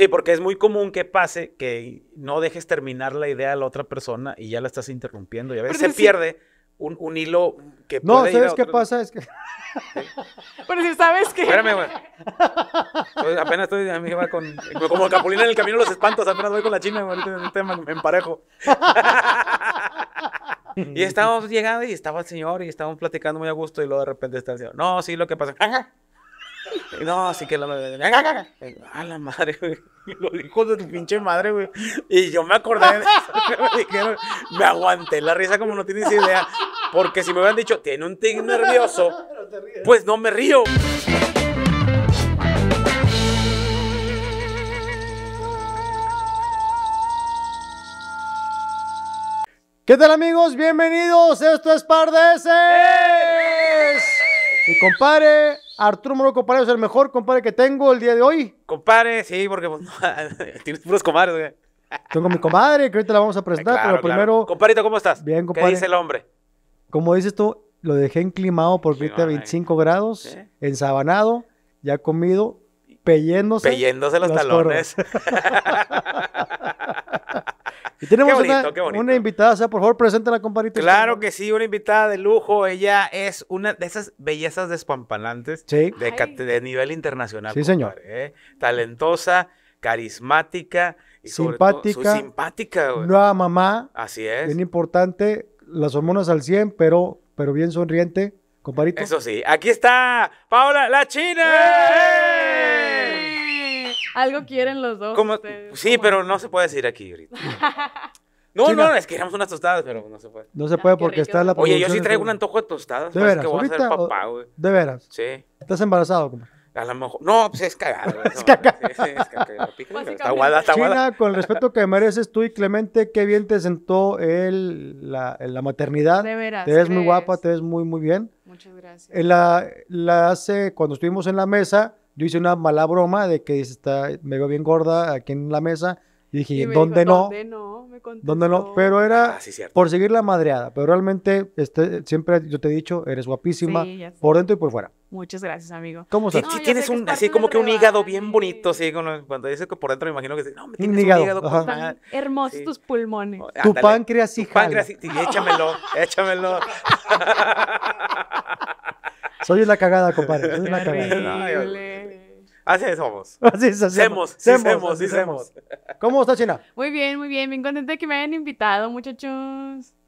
Sí, porque es muy común que pase que no dejes terminar la idea a la otra persona y ya la estás interrumpiendo y a veces se pierde un, un, hilo que no, No, ¿sabes qué pasa? Es que... Pero si sabes que... Espérame, güey. apenas estoy a mí va con... Como Capulina en el camino los espantos, apenas voy con la china, ahorita tema me emparejo. y estábamos llegando y estaba el señor y estábamos platicando muy a gusto y luego de repente está el señor. No, sí, lo que pasa... No, así que la madre. A la madre, güey. Los hijos de tu pinche madre, güey. Y yo me acordé de eso. me dijeron, me aguanté la risa como no tienes idea. Porque si me hubieran dicho, tiene un tic nervioso, pues no me río. ¿Qué tal amigos? Bienvenidos, esto es Par de y ¡Eh! compare. Arturo Moro compadre es el mejor compadre que tengo el día de hoy. Compadre, sí, porque pues, tienes puros comadres. Tengo mi comadre, que ahorita la vamos a presentar, pero primero. Comparito, ¿cómo estás? Bien, compadre. ¿Qué dice el hombre? Como dices tú, lo dejé enclimado porque a 25 grados, ensabanado, ya comido, pelléndose. Pelléndose los, los talones. Y tenemos una, invitada, o sea, por favor, preséntala, comparita. Claro que sí, una invitada de lujo. Ella es una de esas bellezas despampanantes de, nivel internacional. Sí, señor. ¿eh? Talentosa, carismática. simpática. simpática, Nueva mamá. Así es. Bien importante, las hormonas al 100, pero, pero bien sonriente, compadrito. Eso sí, aquí está Paola La China. ¡Eh! Algo quieren los dos. sí, pero no se puede decir aquí ahorita. No, no, es que unas tostadas, pero no se puede. No se puede ah, porque está la Oye, yo sí traigo un antojo de tostadas. De veras, que De veras. Sí. ¿Estás embarazado, A lo mejor. No, pues es cagado. es cagado. es cagado. Está guada está guada China, con el respeto que mereces tú y Clemente, qué bien te sentó el, la, la maternidad. De veras. Te ves muy guapa, te ves muy, muy bien. Muchas gracias. En eh, la hace, cuando estuvimos en la mesa, yo hice una mala broma de que está, me veo bien gorda aquí en la mesa. Y dije, ¿dónde no? ¿Dónde no? Me ¿Dónde no? Pero era ah, por seguir la madreada. Pero realmente, este, siempre yo te he dicho, eres guapísima por dentro y por fuera. Muchas gracias, amigo. ¿Cómo estás? tienes un, así como que un hígado bien bonito, cuando, dices que por dentro me imagino que No, me tienes un hígado. Un hígado hermosos tus pulmones. tu páncreas y Tu páncreas y échamelo, échamelo. Soy una cagada, compadre. Soy una cagada. Así somos. Así es. Hacemos, sí, hacemos. ¿Cómo estás, China? Muy bien, muy bien. Bien contenta de que me hayan invitado, muchachos.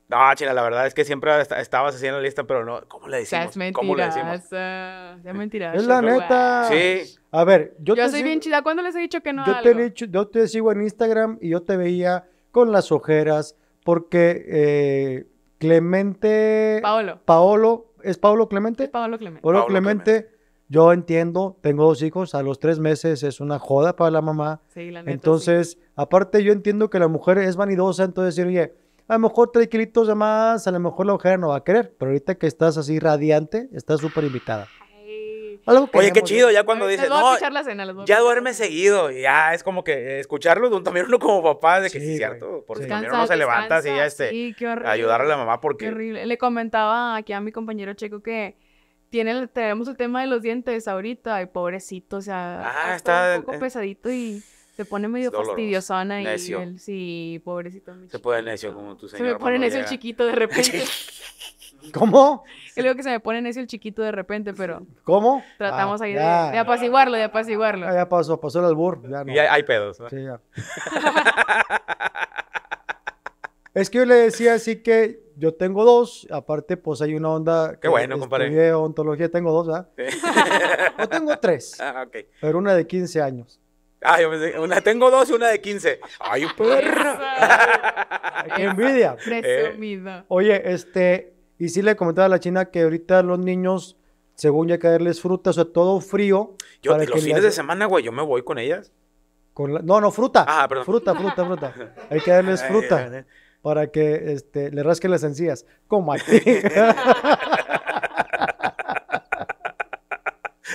No, China, la verdad es que siempre estabas haciendo lista, pero no. ¿Cómo le decimos? ¿Cómo le decimos? Es la neta. Sí. A ver, yo, yo te soy bien chida. ¿Cuándo les he dicho que no yo Te he dicho, yo te sigo en Instagram y yo te veía con las ojeras porque eh, Clemente... Paolo. Paolo ¿Es Pablo Clemente? Pablo Clemente. Pablo, Clemente, yo entiendo, tengo dos hijos, a los tres meses es una joda para la mamá. Sí, la neta, Entonces, aparte yo entiendo que la mujer es vanidosa, entonces decir, oye, a lo mejor tres kilitos de más, a lo mejor la mujer no va a querer, pero ahorita que estás así radiante, estás súper invitada. Oye, qué chido, ya cuando dices, no, ya duerme seguido, ya es como que escucharlo también uno como papá, de que sí, es cierto, porque también uno se levanta así ya este, sí, ayudarle a la mamá porque... Qué horrible, le comentaba aquí a mi compañero Checo que tiene, tenemos el tema de los dientes ahorita, y pobrecito, o sea, ah, está un poco eh, pesadito y... Se pone medio fastidiosona necio. y él, sí, pobrecito. Mi se pone necio como tú señor. Se me pone necio el chiquito de repente. ¿Cómo? Es lo que se me pone ese el chiquito de repente, pero. ¿Cómo? Tratamos ah, ahí de, apaciguarlo, de apaciguarlo. Ah, ya pasó, pasó el albur. Ya no. Y hay, pedos. Sí, ya. es que yo le decía así que yo tengo dos, aparte pues hay una onda... Qué bueno, compadre. ontología, tengo dos, ¿ah? Yo tengo tres. Ah, ok. Pero una de 15 años. Ah, yo una, tengo dos y una de 15. ¡Ay, perro! ¡Qué envidia! Presumido. Oye, este, y sí le comentaba a la China que ahorita los niños, según ya darles fruta, o sea, todo frío. Yo, los fines de semana, güey, yo me voy con ellas. Con No, no, fruta. Ah, perdón. Fruta, fruta, fruta. Hay que darles fruta para que este, le rasquen las encías. Como a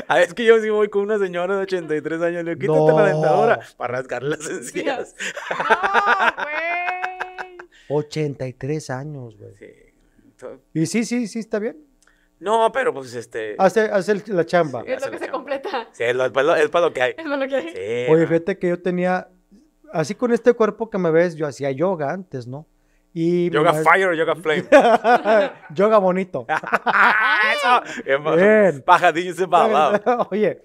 ah, es que yo sí voy con una señora de 83 años, le quítate la dentadora para rascar las encías. No, güey. 83 años, güey. Y sí, sí, sí, está bien. No, pero pues este. Hace, hace la chamba. es lo que se completa. Sí, es, para lo- que hay. Es para lo que hay. Oye, fíjate que yo tenía, así con este cuerpo que me ves, yo hacía yoga antes, ¿no? Y Yoga fire Fire, Yoga Flame. yoga bonito. Eso. Bien, Pajadillo se Oye,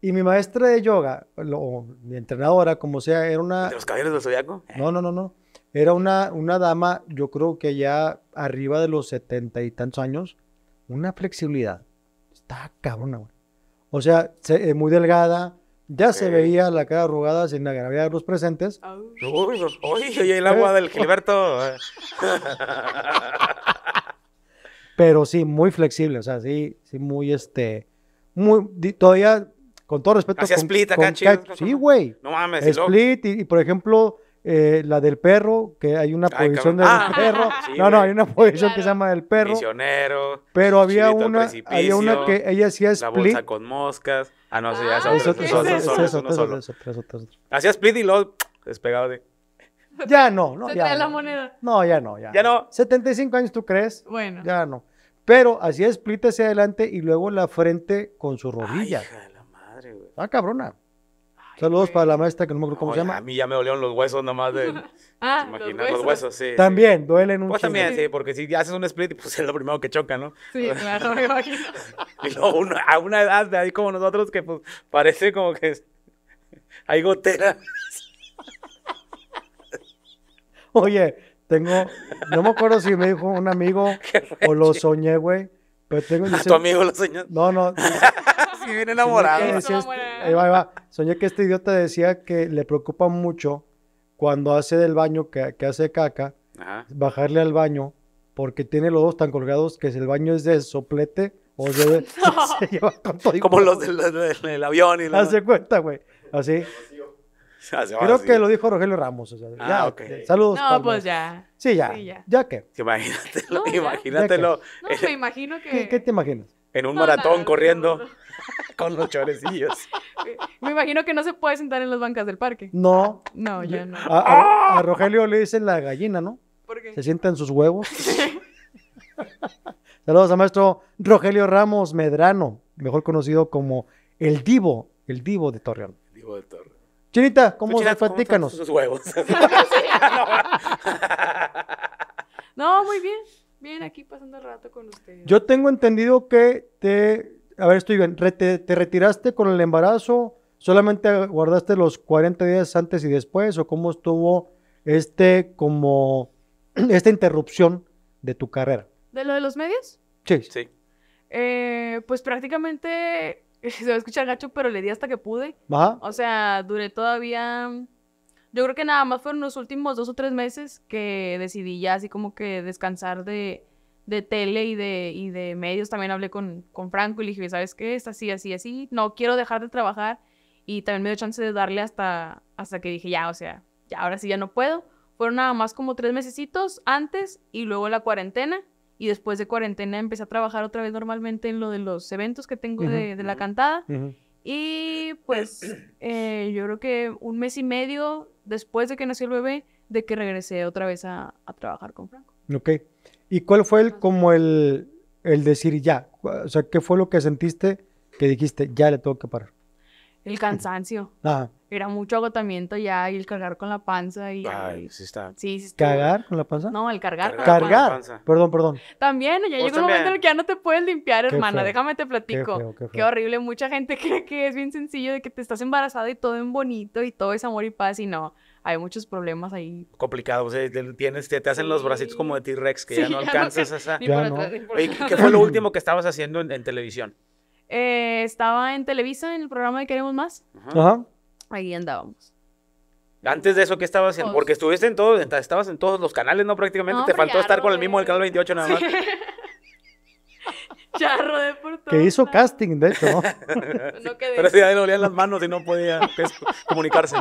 y mi maestra de yoga, o mi entrenadora, como sea, era una... ¿De los caballeros del zodiaco? No, no, no, no. Era una, una dama, yo creo que ya arriba de los setenta y tantos años, una flexibilidad. Está cabrona, güey. O sea, eh, muy delgada, ya se veía la cara arrugada sin la gravedad de los presentes. Pues, uy, oye, el agua del Gilberto. Pero sí, muy flexible, o sea, sí, sí, muy este. Muy, todavía, con todo respeto. Hacía split acá, Sí, güey. No mames. Split, y, por ejemplo, eh, la del perro, que hay una posición del ah, perro. no, no, hay una posición que se llama del perro. Misionero. Pero había una, había una que ella hacía split. La bolsa con moscas. Ah, no, sí, ya ah, es otro. Eso, Hacía split y luego despegado de... Ya no, no, Se ya no. la moneda. No, ya no, ya. Ya no. 75 años, ¿tú crees? Bueno. Ya no. Pero hacía split hacia adelante y luego la frente con su rodilla. la madre, Ah, cabrona. Saludos para la maestra que no me acuerdo cómo se llama. A mí ya me dolieron los huesos nomás de ah, los, huesos. sí. También duelen un Pues también, sí, porque si haces un split, pues es lo primero que choca, ¿no? Sí, claro, me imagino. y luego a una edad de ahí como nosotros que pues parece como que hay goteras. Oye, tengo, no me acuerdo si me dijo un amigo o lo soñé, güey, pero tengo... tu amigo lo soñó? No, no sí, viene enamorado. que, este, ahí va, va. Soñé que este idiota decía que le preocupa mucho cuando hace del baño, que, hace caca, bajarle al baño, porque tiene los dos tan colgados que si el baño es de soplete o de... Se lleva todo Como los del, avión y la... Hace cuenta, güey. Así. Creo que lo dijo Rogelio Ramos. ah, ya, Saludos. No, pues ya. Sí, ya. ya. qué? Imagínatelo. No, No, me imagino que... ¿Qué, te imaginas? en un maratón corriendo con los chorecillos. Me imagino que no se puede sentar en las bancas del parque. No. No, ya no. ¡Ah! A, Rogelio le dicen la gallina, ¿no? ¿Por qué? Se en sus huevos. Saludos a maestro Rogelio Ramos Medrano, mejor conocido como el Divo, el Divo de Torreón. El Divo de Torreón. Chinita, ¿cómo se pues, platícanos? Sus huevos. no, muy bien. Bien, aquí pasando el rato con ustedes. Yo tengo entendido que te, a ver, estoy bien, te, retiraste con el embarazo, solamente guardaste los 40 días antes y después, o cómo estuvo este, como, esta interrupción de tu carrera. ¿De lo de los medios? Sí. Sí. Eh, pues prácticamente, se va a escuchar gacho, pero le di hasta que pude. Ajá. O sea, duré todavía yo creo que nada más fueron los últimos dos o tres meses que decidí ya así como que descansar de, de tele y de, de medios. También hablé con, con Franco y le dije, ¿sabes qué? Está así, así, así. No quiero dejar de trabajar. Y también me dio chance de darle hasta, hasta que dije, ya, o sea, ya, ahora sí ya no puedo. Fueron nada más como tres mesecitos antes y luego la cuarentena. Y después de cuarentena empecé a trabajar otra vez normalmente en lo de los eventos que tengo de, la cantada. Y pues eh, yo creo que un mes y medio después de que nació el bebé, de que regresé otra vez a, trabajar con Franco. Ok. ¿Y cuál fue el, como el, el decir ya? O sea, ¿qué fue lo que sentiste que dijiste, ya le tengo que parar? El cansancio. Ajá era mucho agotamiento ya y el cargar con la panza y... Ay, sí está. Sí, sí está. ¿Cagar con la panza? No, el cargar. Cargar. Con la panza. Perdón, perdón. También, ya llega un momento en el que ya no te puedes limpiar, hermana. Déjame te platico. Qué, horrible. Mucha gente cree que es bien sencillo de que te estás embarazada y todo en bonito y todo es amor y paz y no. Hay muchos problemas ahí. Complicado. O sea, tienes, te, te hacen los bracitos como de T-Rex que ya no alcanzas esa... no. ¿qué, fue lo último que estabas haciendo en, televisión? Eh, estaba en Televisa en el programa de Queremos Más. Ajá ahí andábamos. Antes de eso, ¿qué estabas haciendo? Porque estuviste en todos, estabas en todos los canales, ¿no? Prácticamente te faltó estar con el mismo del canal 28 nada más. Charro de rodé Que hizo casting, de hecho, ¿no? quedé. Pero si ahí le olían las manos y no podía pues, comunicarse.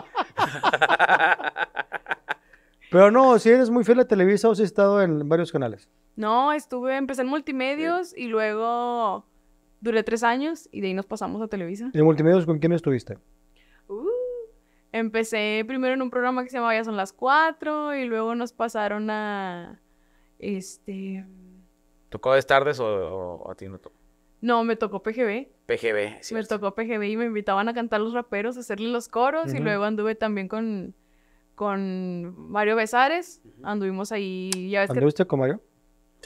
Pero no, si eres muy fiel a Televisa o si has estado en varios canales. No, estuve, empecé en multimedios y luego duré tres años y de ahí nos pasamos a Televisa. ¿En multimedios con quién estuviste? Empecé primero en un programa que se llamaba Ya son las cuatro y luego nos pasaron a... Este... ¿Tocó de tardes o, a ti no tocó? No, me tocó PGB. PGB, sí. Me tocó PGB y me invitaban a cantar los raperos, hacerle los coros y luego anduve también con, con Mario Besares. Anduvimos ahí, ya ves ¿Anduviste con Mario?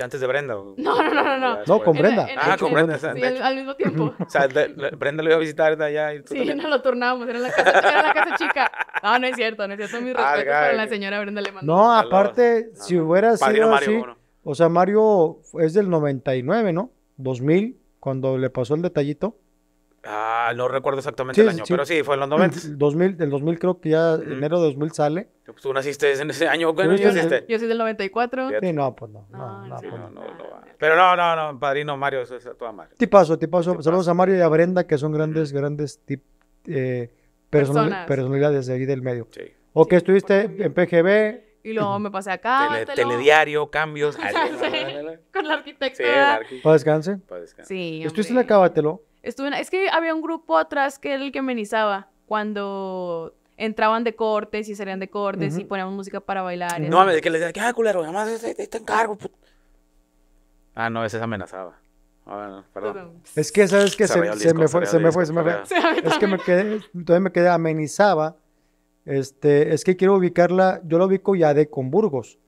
Antes de Brenda. No, no, no, no. No, con Brenda. ah, con Brenda. Sí, al, mismo tiempo. o sea, Brenda lo iba a visitar de allá. Y sí, ya no lo turnábamos. Era la casa, era la casa chica. No, no es cierto, no es cierto. Mis ah, respetos para la señora Brenda le mandó. No, aparte, si hubiera sido así. O sea, Mario es del 99, ¿no? 2000, cuando le pasó el detallito. Ah, no recuerdo exactamente el año, pero sí, fue en los 90. 2000, mm, del 2000 creo que ya, enero de 2000 sale. Pues, tú naciste en ese año, ¿cuándo yo, naciste? Yo soy del 94. Sí, no, pues, ah, pues no. no, no, no, pero no, no, no, padrino Mario, eso es a toda madre. Tipazo, tipazo. tipazo. Saludos a Mario y a Brenda, que son grandes, grandes tip, eh, personalidades de ahí del medio. Sí. O que estuviste en PGB, y luego me pasé acá. Tele, telediario, cambios. Adiós, con la arquitectura. Para descanse. Para descanse. Sí, Estuviste en Acábatelo es que había un grupo atrás que era el que amenizaba cuando entraban de cortes y salían de cortes y poníamos música para bailar. no, mames que le decía, que ah, culero, nada más te, este, este ah, no, ese se amenazaba. Ah, perdón. Es que, ¿sabes que Se, se, me fue, se me fue, se me fue. Es que me quedé, todavía me quedé, amenizaba. Este, es que quiero ubicarla, yo la ubico ya de con Burgos.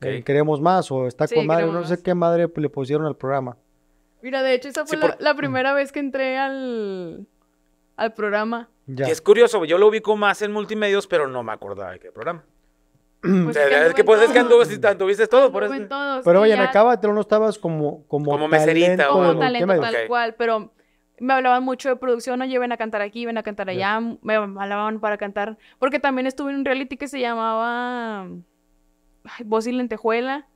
queremos más o está con madre, no sé qué madre le pusieron al programa. Mira, de hecho, esa fue la, mm. primera vez que entré al, al programa. Ya. es curioso, yo lo ubico más en multimedios, pero no me acordaba de qué programa. o pues es que pues es que anduviste todo por eso. Pero oye, en en no estabas como como, como meserita como talento tal cual, pero me hablaban mucho de producción, oye, ven a cantar aquí, ven a cantar allá, me hablaban para cantar, porque también estuve en un reality que se llamaba Voz y Lentejuela,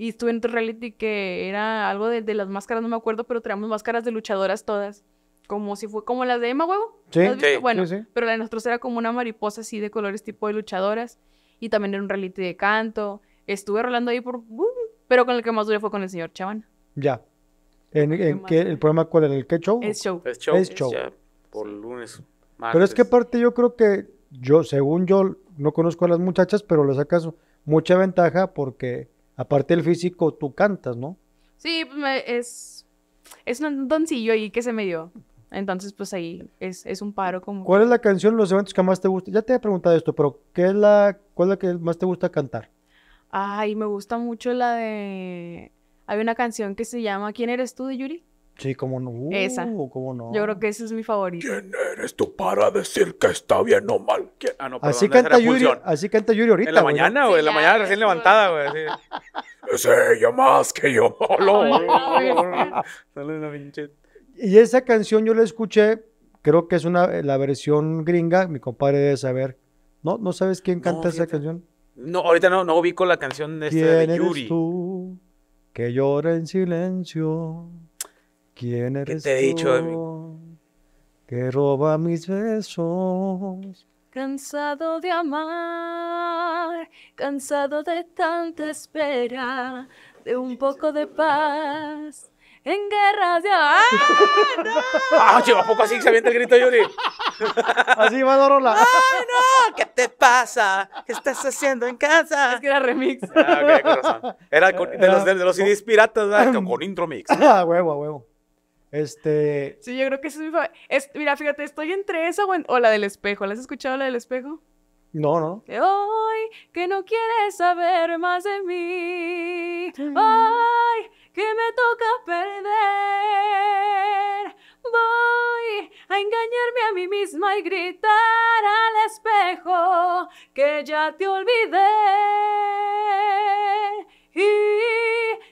y estuve en un reality que era algo de, las máscaras, no me acuerdo, pero traíamos máscaras de luchadoras todas. Como si fue como las de Emma Huevo. Sí, sí. Bueno, pero la de nosotros era como una mariposa así de colores tipo de luchadoras. Y también era un reality de canto. Estuve rolando ahí por... Uh, pero con el que más duré fue con el señor Chavana. Ya. ¿En, el programa cuál era? ¿El qué show? Es show. Es show. Es show. por lunes, Pero es que aparte yo creo que yo, según yo, no conozco a las muchachas, pero les acaso mucha ventaja porque aparte del físico, tú cantas, ¿no? Sí, es, es un doncillo ahí que se me dio. Entonces, pues ahí es, es un paro como... ¿Cuál es la canción, los eventos que más te gusta? Ya te he preguntado esto, pero ¿qué es la, ¿cuál es la que más te gusta cantar? Ay, me gusta mucho la de... Hay una canción que se llama ¿Quién eres tú de Yuri? Sí, cómo no. Uh, Esa. Cómo no. Yo creo que ese es mi favorito. ¿Quién eres tú para decir que está bien o mal? Ah, no, así, canta Yuri, así canta Yuri ahorita. En la mañana, güey. en la mañana recién levantada, güey. Sí. es ella más que yo. y esa canción yo la escuché, creo que es una, eh, la versión gringa, mi compadre debe saber. ¿No, ¿No sabes quién canta esa canción? No, ahorita no, no ubico la canción de, este, de Yuri. Eres tú que llora en silencio? ¿Quién eres te he dicho tú que roba mis besos? Cansado de amar, cansado de tanta espera, de un poco de paz, en guerra de... ¡Ah, no! poco así se avienta el grito, Yuri? Así va Dorola. ¡Ay, ah, no! ¿Qué te pasa? ¿Qué estás haciendo en casa? Es que era remix. Ah, era, de, los, de, ah. CDs piratas, ¿verdad? con intro mix. Ah, huevo, huevo. Este. Sí, yo creo que ese es mi favorita. Mira, fíjate, estoy entre esa o, la del espejo. ¿La has escuchado la del espejo? No, no. hoy que no quieres saber más de mí. que me toca perder. Voy a engañarme a mí misma y gritar al espejo que ya te olvidé y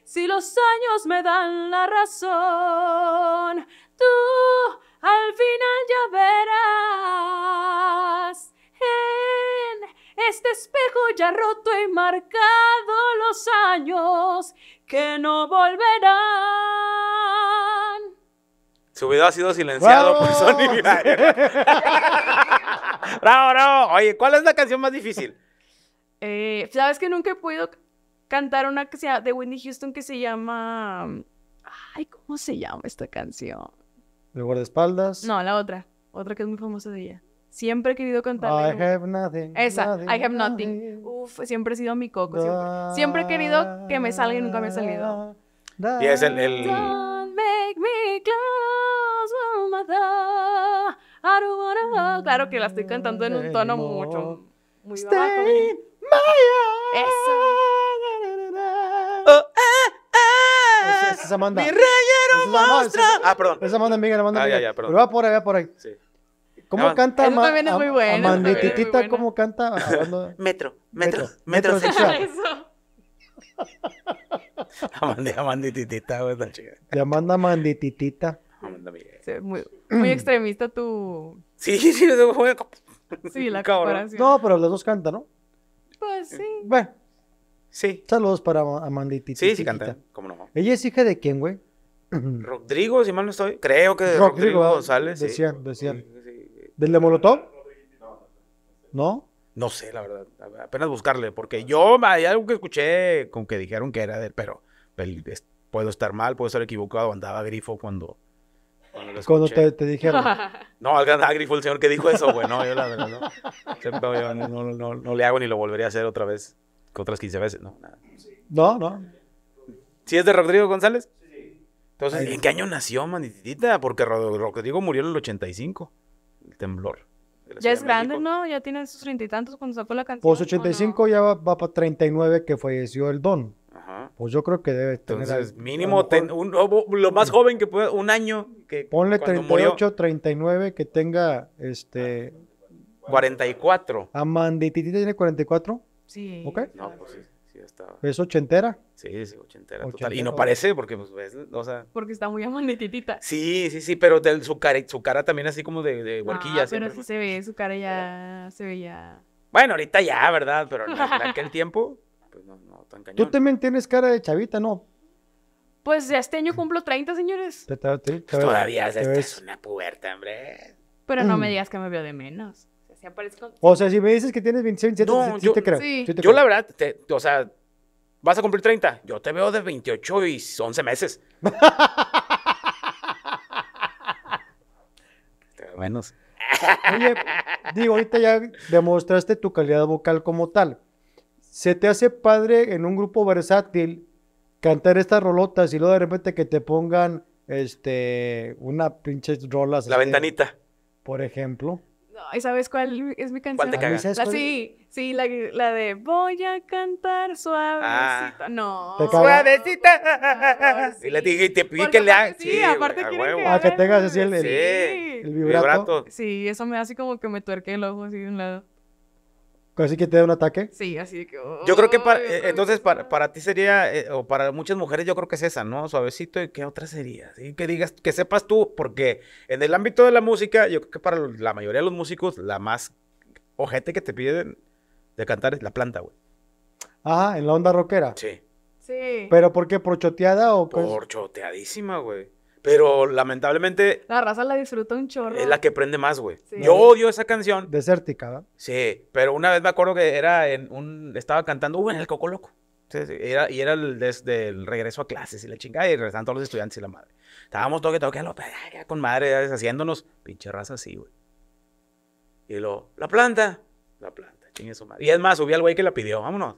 si los años me dan la razón, tú al final ya verás. En este espejo ya roto y marcado los años que no volverán. Su video ha sido silenciado por pues, Sony. bravo, bravo. Oye, ¿cuál es la canción más difícil? Eh, Sabes que nunca he podido cantar una que sea de Whitney Houston que se llama. Ay, ¿cómo se llama esta canción? ¿De espaldas No, la otra. Otra que es muy famosa de ella. Siempre he querido cantar. I have nothing. Esa, I have nothing. Uf, siempre he sido mi coco. Siempre, he querido que me salga y nunca me ha salido. Y es el. el... Don't make me close oh, my Claro que la estoy cantando en un tono mucho. Muy bajo. Eso. es Mi rey monstruo. Ah, perdón. Ah, esa manda, Miguel, la Miguel. Ah, ya, Pero va por ahí, va por ahí. Sí. ¿Cómo canta Mandititita, ¿cómo canta? Metro, metro, metro, sexual. Amanda, Amandititita, güey, chica. Amanda Amandititita. Amanda Miguel. muy, extremista tu... Sí, sí, sí, la comparación. No, pero los dos cantan, ¿no? Pues sí. Bueno. Sí. Saludos para Amanda Sí, sí canta. ¿Cómo no? Ella es hija de quién, güey? Rodrigo, si mal no estoy. Creo que de Rodrigo, ah, González. Decían, decían. ¿Del de Molotov? ¿No? No sé, la verdad. Apenas buscarle, porque yo hay algo que escuché con que dijeron que era de él, pero puedo estar mal, puedo estar equivocado. Andaba grifo cuando. Cuando, te, te, dijeron. No, andaba grifo el señor que dijo eso, güey. No, yo la verdad no. no, no le hago ni lo volvería a hacer otra vez otras 15 veces, ¿no? No, no. ¿Sí es de Rodrigo González? Sí. Entonces, ¿en qué año nació Manditita? Porque Rodrigo murió en el 85, el temblor. Ya es grande, ¿no? Ya tiene sus treinta y tantos cuando sacó la canción. Pues 85 ya va, para 39 que falleció el don. Ajá. Pues yo creo que debe tener. Entonces, mínimo, lo, un, lo, más joven que pueda, un año que. Ponle 38, 39 que tenga este. 44. Amandititita tiene 44. Sí. ¿Ok? No, pues, pues sí. estaba. ¿Es ochentera? Sí, sí, ochentera, total. Y no parece, porque pues ves, o sea... Porque está muy amanetitita. Sí, sí, sí, pero su, cara, su cara también así como de, de huerquilla. Ah, pero sí se ve, su cara ya se ve ya... Bueno, ahorita ya, ¿verdad? Pero en, aquel tiempo, pues no, no, tan cañón. Tú también tienes cara de chavita, ¿no? Pues ya este año cumplo 30, señores. Pues, todavía es una puberta, hombre. Pero no me mm. digas que me veo de menos. O sea, si me dices que tienes 26, 27, yo, la verdad, o sea, vas a cumplir 30. Yo te veo de 28 y 11 meses. menos. Oye, digo, ahorita ya demostraste tu calidad vocal como tal. ¿Se te hace padre en un grupo versátil cantar estas rolotas y luego de repente que te pongan este una pinche rolas? La ventanita. Por ejemplo. Ay, ¿sabes cuál es mi canción? ¿Cuál te sí, sí, la, la, de voy a cantar ah. suavecita. no. Suavecita. Y le dije, te pedí que le hagas. Sí, aparte que Ah, que tengas así el, el, el vibrato. Sí, eso me hace como que me tuerque el ojo así de un lado. Así que te da un ataque. Sí, así que. yo creo que eh, para, entonces para, ti sería, eh, o para muchas mujeres, yo creo que es esa, ¿no? Suavecito, ¿y qué otra sería? ¿Sí? Que digas, que sepas tú, porque en el ámbito de la música, yo creo que para la mayoría de los músicos, la más ojete que te piden de cantar es la planta, güey. ajá en la onda rockera. Sí. Sí. ¿Pero por qué? ¿Por choteada o pues? Por choteadísima, güey. Pero lamentablemente. La raza la disfruta un chorro. Es la que prende más, güey. Yo odio esa canción. Desértica, ¿verdad? Sí, pero una vez me acuerdo que era en un. Estaba cantando, uh, en el Coco Loco. Sí, Era, y era el, desde regreso a clases y la chingada, y regresaban todos los estudiantes y la madre. Estábamos toque, toque, con madre, Haciéndonos Pinche raza así, güey. Y luego, la planta, la planta, chingue su madre. Y es más, subí el güey que la pidió, vámonos.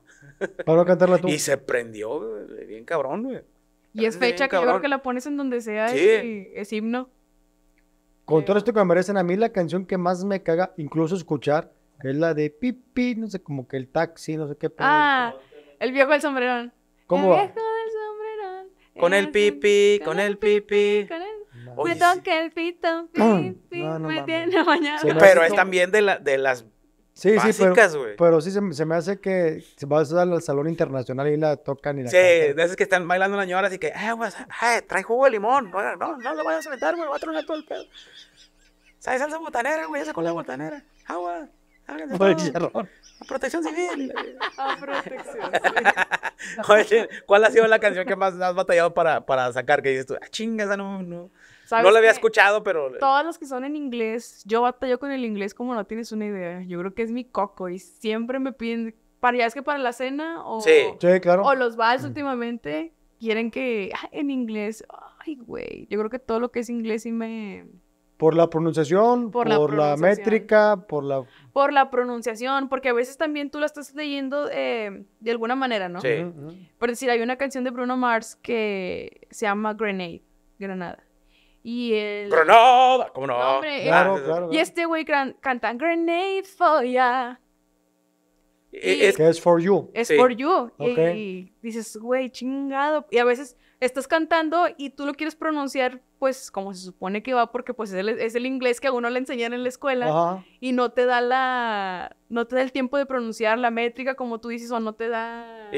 Para cantarla tú. Y se prendió, bien cabrón, güey. Y es fecha que yo creo que la pones en donde sea, y es, himno. Con todo esto que me merecen a mí, la canción que más me caga, incluso escuchar, es la de pipi, no sé, como que el taxi, no sé qué. Ah, el viejo del sombrerón. ¿Cómo el viejo del sombrerón. Con el, el pipi, con, el pipi. Me toca el pito, pipi, me tiene mañana. Pero es también de, la, de las Sí, Sí, pero, pero, sí se, me hace que se va a al salón internacional y la tocan y la Sí, de esas que están bailando una señora así que, eh, trae jugo de limón. No, no, lo vayas a meter, güey, va a tronar todo el pedo. ¿Sabes salsa botanera, güey? Esa con la botanera. Agua. Por el Protección civil. A ah, protección civil. Oye, ¿cuál ha sido la canción que más has batallado para, para sacar? Que dices tú, ah, chinga, no, no, no lo había escuchado, pero... Todos los que son en inglés, yo batallo con el inglés como no tienes una idea. Yo creo que es mi coco y siempre me piden, para ya es que para la cena o, claro. o los bares mm. últimamente quieren que ah, en inglés, ay güey, yo creo que todo lo que es inglés sí me... Por la pronunciación, por, la, métrica, por la... Por la pronunciación, porque a veces también tú la estás leyendo eh, de alguna manera, ¿no? Por decir, hay una canción de Bruno Mars que se llama Grenade, Granada. Y el. Grenada. ¿Cómo no? Eh, claro, claro, Y este güey canta "Grenade for ya. Es, es for you. Es for you. y, dices, güey, chingado. Y a veces estás cantando y tú lo quieres pronunciar pues como se supone que va porque pues es el, inglés que a uno le enseñan en la escuela y no te da la no te da el tiempo de pronunciar la métrica como tú dices o no te da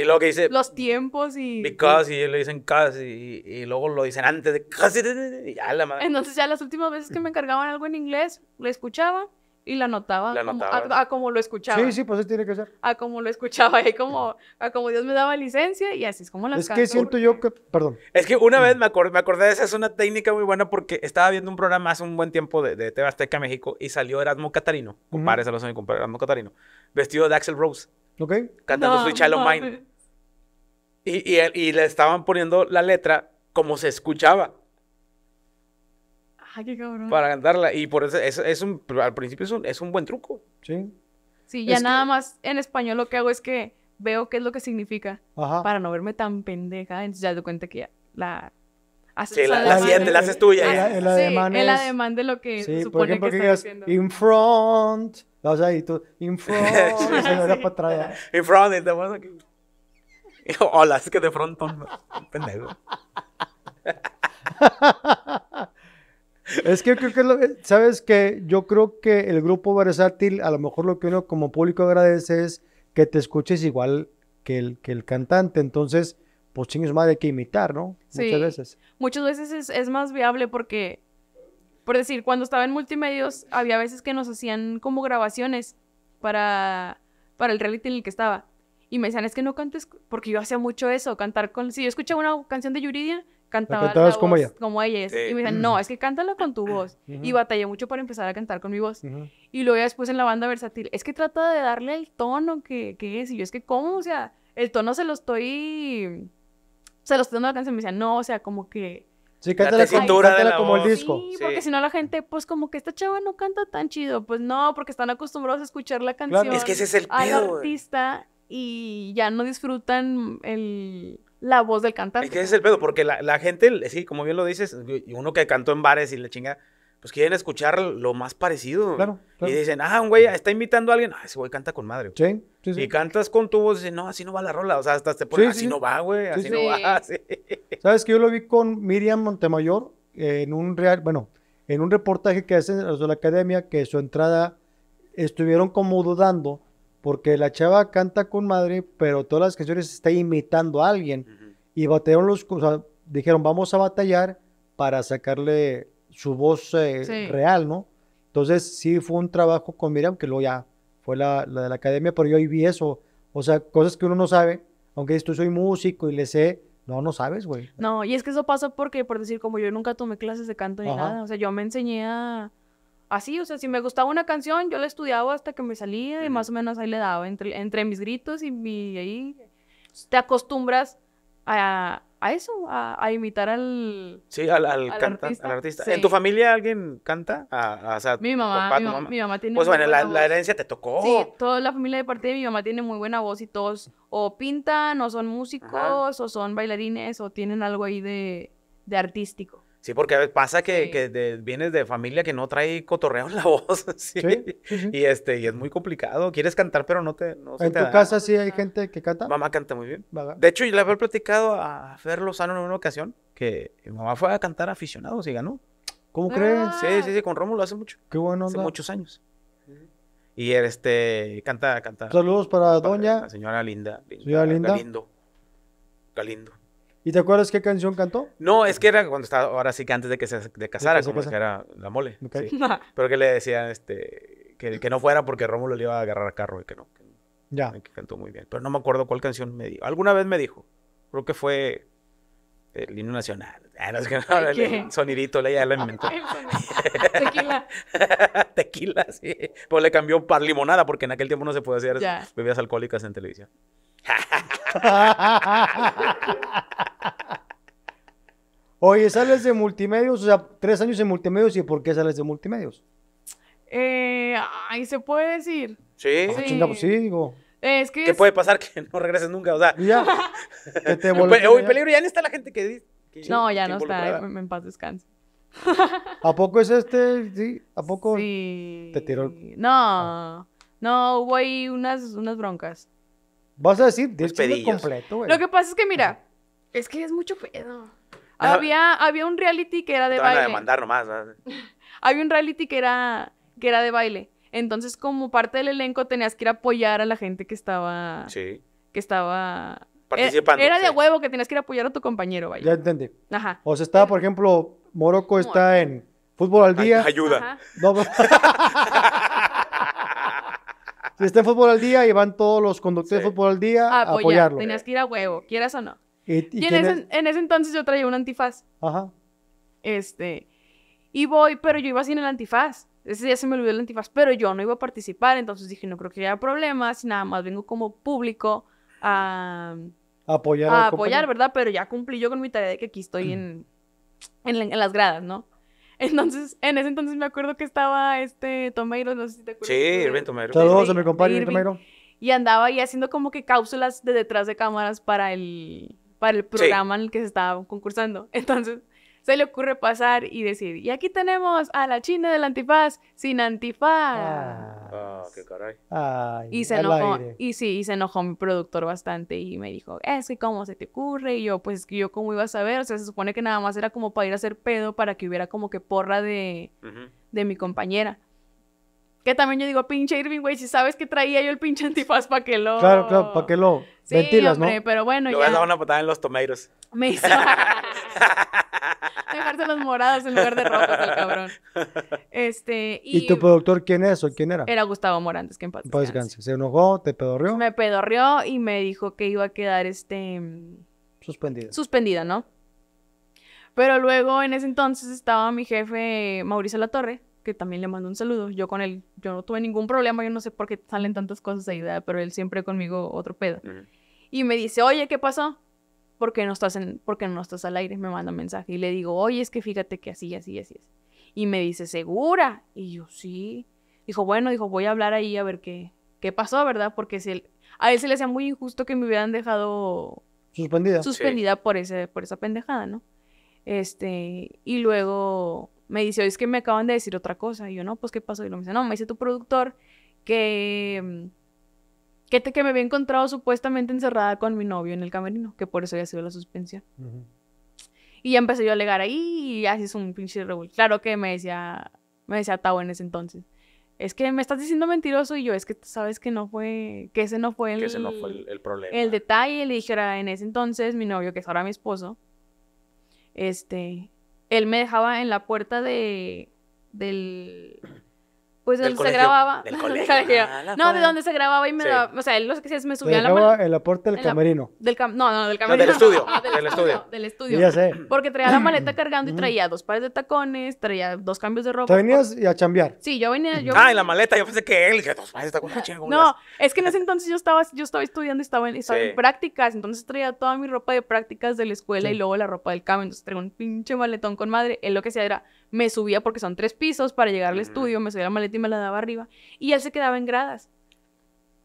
los tiempos y casi y, le dicen casi y, luego lo dicen antes de casi y la entonces ya las últimas veces que me encargaban algo en inglés le escuchaba y la notaba, a, como lo escuchaba. Sí, sí, pues eso tiene que ser. A como lo escuchaba y como, a como Dios me daba licencia y así es como las Es que siento yo que, perdón. Es que una vez me acordé, me acordé de esa, es una técnica muy buena porque estaba viendo un programa hace un buen tiempo de, de Tebasteca, México y salió Erasmo Catarino, compadre, uh Erasmo Catarino, vestido de Axel Rose. Ok. Cantando su Shallow Mine y le estaban poniendo la letra como se escuchaba. Ay, ah, qué cabrón. Para cantarla. Y por eso es, un, al principio es un, es un, buen truco. Sí. Sí, ya nada más en español lo que hago es que veo qué es lo que significa. Ajá. Para no verme tan pendeja. Entonces ya doy cuenta que la sí, la, la, la haces tuya. El, el, ademán sí, el, ademán de lo que sí, por ejemplo, que, estás digas, In front. O sea, y tú, in front. se no era para atrás. In front, Hola, es que de front, pendejo. Es que creo que, ¿sabes que Yo creo que el grupo versátil, a lo mejor lo que uno como público agradece es que te escuches igual que el, que el cantante. Entonces, pues chingues más de que imitar, ¿no? Muchas veces. Muchas veces es, más viable porque, por decir, cuando estaba en multimedios, había veces que nos hacían como grabaciones para, para el reality en el que estaba. Y me decían, es que no cantes, porque yo hacía mucho eso, cantar con... Si yo escuchaba una canción de Yuridia, cantaba. La como Como ella es. Y me dicen, no, es que cántalo con tu voz. Y batallé mucho para empezar a cantar con mi voz. Y luego después en la banda versátil, es que trata de darle el tono que, que es. Y yo, es que, ¿cómo? O sea, el tono se lo estoy. Se lo estoy dando a la canción. y Me decían, no, o sea, como que. Sí, cántala, la como, como el disco. Sí, porque si no la gente, pues como que esta chava no canta tan chido. Pues no, porque están acostumbrados a escuchar la canción. Es que ese es el artista y ya no disfrutan el la voz del cantante. Es que ese es el pedo, porque la, la gente, sí, como bien lo dices, uno que cantó en bares y la chinga, pues quieren escuchar lo más parecido. Claro, Y dicen, ah, un güey está invitando a alguien. Ah, ese güey canta con madre. Sí, Y cantas con tu voz y dicen, no, así no va la rola. O sea, hasta te pones así no va, güey, así no va. Sabes que yo lo vi con Miriam Montemayor en un real, bueno, en un reportaje que hacen de la academia, que su entrada estuvieron como dudando porque la chava canta con madre, pero todas las canciones está imitando a alguien. Y los. O dijeron, vamos a batallar para sacarle su voz eh, real, ¿no? Entonces, sí fue un trabajo con Miriam, que luego ya fue la, de la academia, pero yo ahí vi eso. O sea, cosas que uno no sabe. Aunque esto soy músico y le sé, no, no sabes, güey. No, y es que eso pasa porque, por decir, como yo nunca tomé clases de canto ni nada, o sea, yo me enseñé a, así, o sea, si me gustaba una canción, yo la estudiaba hasta que me salía y más o menos ahí le daba, entre, entre mis gritos y, ahí te acostumbras a, eso, a, imitar al... Sí, al, al, artista. ¿En tu familia alguien canta? A, mi mamá, mi, mamá. Pues bueno, la, herencia te tocó. Sí, toda la familia de parte de mi mamá tiene muy buena voz y todos o pintan o son músicos o son bailarines o tienen algo ahí de artístico. Sí, porque pasa que, vienes de familia que no trae cotorreo en la voz. ¿sí? y este, y es muy complicado. Quieres cantar, pero no te. ¿En tu casa sí hay gente que canta? Mamá canta muy bien. De hecho, yo le había platicado a Fer Lozano en una ocasión que mamá fue a cantar aficionado aficionados y ganó. ¿Cómo creen? Ah. crees? Sí, sí, sí, con Rómulo hace mucho. Qué bueno. Hace muchos años. Y este canta, canta. Saludos para, Doña. señora Linda. Linda señora Linda. Galindo. ¿Y te acuerdas qué canción cantó? No, es que era cuando estaba, ahora sí que antes de que se casara, como que era la mole. Pero que le decía este, que, no fuera porque Rómulo le iba a agarrar carro y que no. ya. Que cantó muy bien. Pero no me acuerdo cuál canción me dijo. Alguna vez me dijo. Creo que fue el himno nacional. Ah, no, es que sonidito, le ya lo inventó. Tequila. Tequila, sí. Pues le cambió para limonada porque en aquel tiempo no se podía hacer bebidas alcohólicas en televisión. Oye, sales de multimedios, o sea, tres años en multimedios, ¿y por qué sales de multimedios? Eh, ay, se puede decir. Sí. Ah, pues sí. sí, digo. Es que. ¿Qué puede pasar que no regreses nunca? O sea. Ya. que peligro, ya no está la gente que. que no, ya no está. Me eh, en paz descanse. ¿A poco es este? Sí. ¿A poco? Sí. Te tiró. El... No. No, hubo ahí unas, unas broncas. ¿Vas a decir? Despedido completo, güey. Lo que pasa es que, mira, es que es mucho pedo. Había, había un reality que era de baile. A demandar nomás. había un reality que era, que era de baile. Entonces, como parte del elenco, tenías que ir a apoyar a la gente que estaba. Sí. Que estaba. Eh, Participando. Era, de huevo que tenías que ir a apoyar a tu compañero, vaya. Ya entendí. Ajá. O sea, estaba, por ejemplo, Morocco está en fútbol al día. ayuda. Si está en fútbol al día y van todos los conductores de fútbol al día a apoyarlo. Tenías que ir a huevo, quieras o no. ¿Y, en, ese, entonces yo traía un antifaz. Ajá. Este. Y voy, pero yo iba sin el antifaz. Ese día se me olvidó el antifaz, pero yo no iba a participar. Entonces dije, no creo que haya problemas. Nada más vengo como público a. a apoyar. A apoyar, ¿verdad? Pero ya cumplí yo con mi tarea de que aquí estoy en, en, las gradas, ¿no? Entonces, en ese entonces me acuerdo que estaba este Tomeiro, no sé si te acuerdas. Sí, Irving Tomeiro. Saludos a mi compañero, Tomeiro. Y andaba ahí haciendo como que cápsulas de detrás de cámaras para el para el programa en el que se estaba concursando. Entonces, se le ocurre pasar y decir, y aquí tenemos a la China del antifaz sin antifaz. Ah, ah qué caray. y, se enojó, y sí, y se enojó mi productor bastante y me dijo, es que cómo se te ocurre, y yo, pues yo cómo iba a saber, o sea, se supone que nada más era como para ir a hacer pedo para que hubiera como que porra de, de mi compañera. Que también yo digo, pinche Irving, güey, si sabes que traía yo el pinche antifaz, pa' que lo...? Claro, claro, ¿para que lo sí, hombre, pero bueno, ya... daba una patada en los tomeiros. Me hizo... Dejarte los morados en lugar de rojos el cabrón. Este, y... tu productor quién es o quién era? Era Gustavo Morantes, que en paz descanse. descanse. ¿Se enojó? ¿Te pedorrió? Me pedorrió y me dijo que iba a quedar, este... Suspendida. Suspendida, ¿no? Pero luego, en ese entonces, estaba mi jefe Mauricio Latorre que también le mando un saludo. Yo con él, yo no tuve ningún problema, yo no sé por qué salen tantas cosas ahí, pero él siempre conmigo otro pedo. Y me dice, oye, ¿qué pasó? ¿Por qué, no estás en, ¿Por no estás al aire? Me manda un mensaje y le digo, oye, es que fíjate que así, así, así es. Y me dice, ¿segura? Y yo, sí. Dijo, bueno, dijo, voy a hablar ahí a ver qué, qué pasó, ¿verdad? Porque si a él se le hacía muy injusto que me hubieran dejado... Suspendida. Suspendida por, ese, por esa pendejada, ¿no? Este, y luego me dice, oye, es que me acaban de decir otra cosa. Y yo, no, pues, ¿qué pasó? Y lo me dice, no, me dice tu productor que, mm, que, te, que me había encontrado supuestamente encerrada con mi novio en el camerino, que por eso había sido la suspensión. Y ya empecé yo a alegar ahí y así es un pinche revuelo. Claro que me decía, me decía Tau en ese entonces. Es que me estás diciendo mentiroso y yo, es que sabes que no fue, que ese no fue el, que ese no fue el, el problema. El detalle, le dije, era en ese entonces mi novio, que es ahora mi esposo, este, él me dejaba en la puerta de, del, pues donde se grababa. Del colegio. no, de donde se grababa y me daba, O sea, él lo que es me subía la mano. el aporte del camerino. del cam, no, no, del camerino. del estudio. del, estudio. Ya sé. Porque traía la maleta cargando y traía dos pares de tacones, traía dos cambios de ropa. ¿Te venías a chambear? Sí, yo venía. Yo... Ah, en la maleta, yo pensé que él. Dije, dos pares de tacones, No, es que en ese entonces yo estaba, yo estaba estudiando y estaba en, prácticas. Entonces traía toda mi ropa de prácticas de la escuela y luego la ropa del camino. Entonces traía un pinche maletón con madre. Él lo que hacía era, me subía porque son tres pisos para llegar al estudio, me subía la maleta y me la daba arriba. Y él se quedaba en gradas.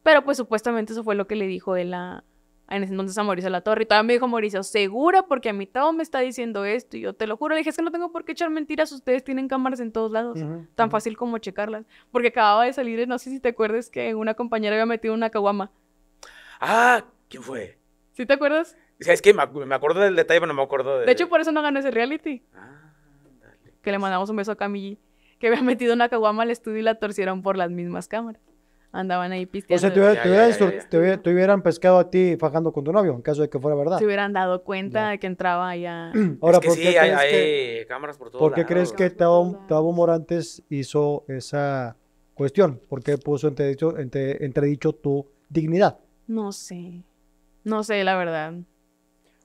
Pero pues supuestamente eso fue lo que le dijo él a, en ese entonces a Mauricio La Torre. Y todavía me dijo Mauricio, segura, porque a mitad me está diciendo esto. Y yo te lo juro, le dije, es que no tengo por qué echar mentiras. Ustedes tienen cámaras en todos lados. tan fácil como checarlas. Porque acababa de salir, no sé si te acuerdas, que una compañera había metido una caguama. Ah, ¿quién fue? ¿Sí te acuerdas? Es que me, acuerdo del detalle, pero no me acuerdo de... De hecho, por eso no ganó ese reality. Ah, Que le mandamos un beso a Camille que había metido una caguama al estudio y la torcieron por las mismas cámaras. Andaban ahí pisteando. O sea, te, hubieran, pescado a ti fajando con tu novio, en caso de que fuera verdad. Se hubieran dado cuenta de que entraba allá. Ahora, sí, hay, que, cámaras por todo ¿Por qué crees que Tabo, Morantes hizo esa cuestión? ¿Por qué puso entredicho, entre, dicho tu dignidad? No sé. No sé, la verdad.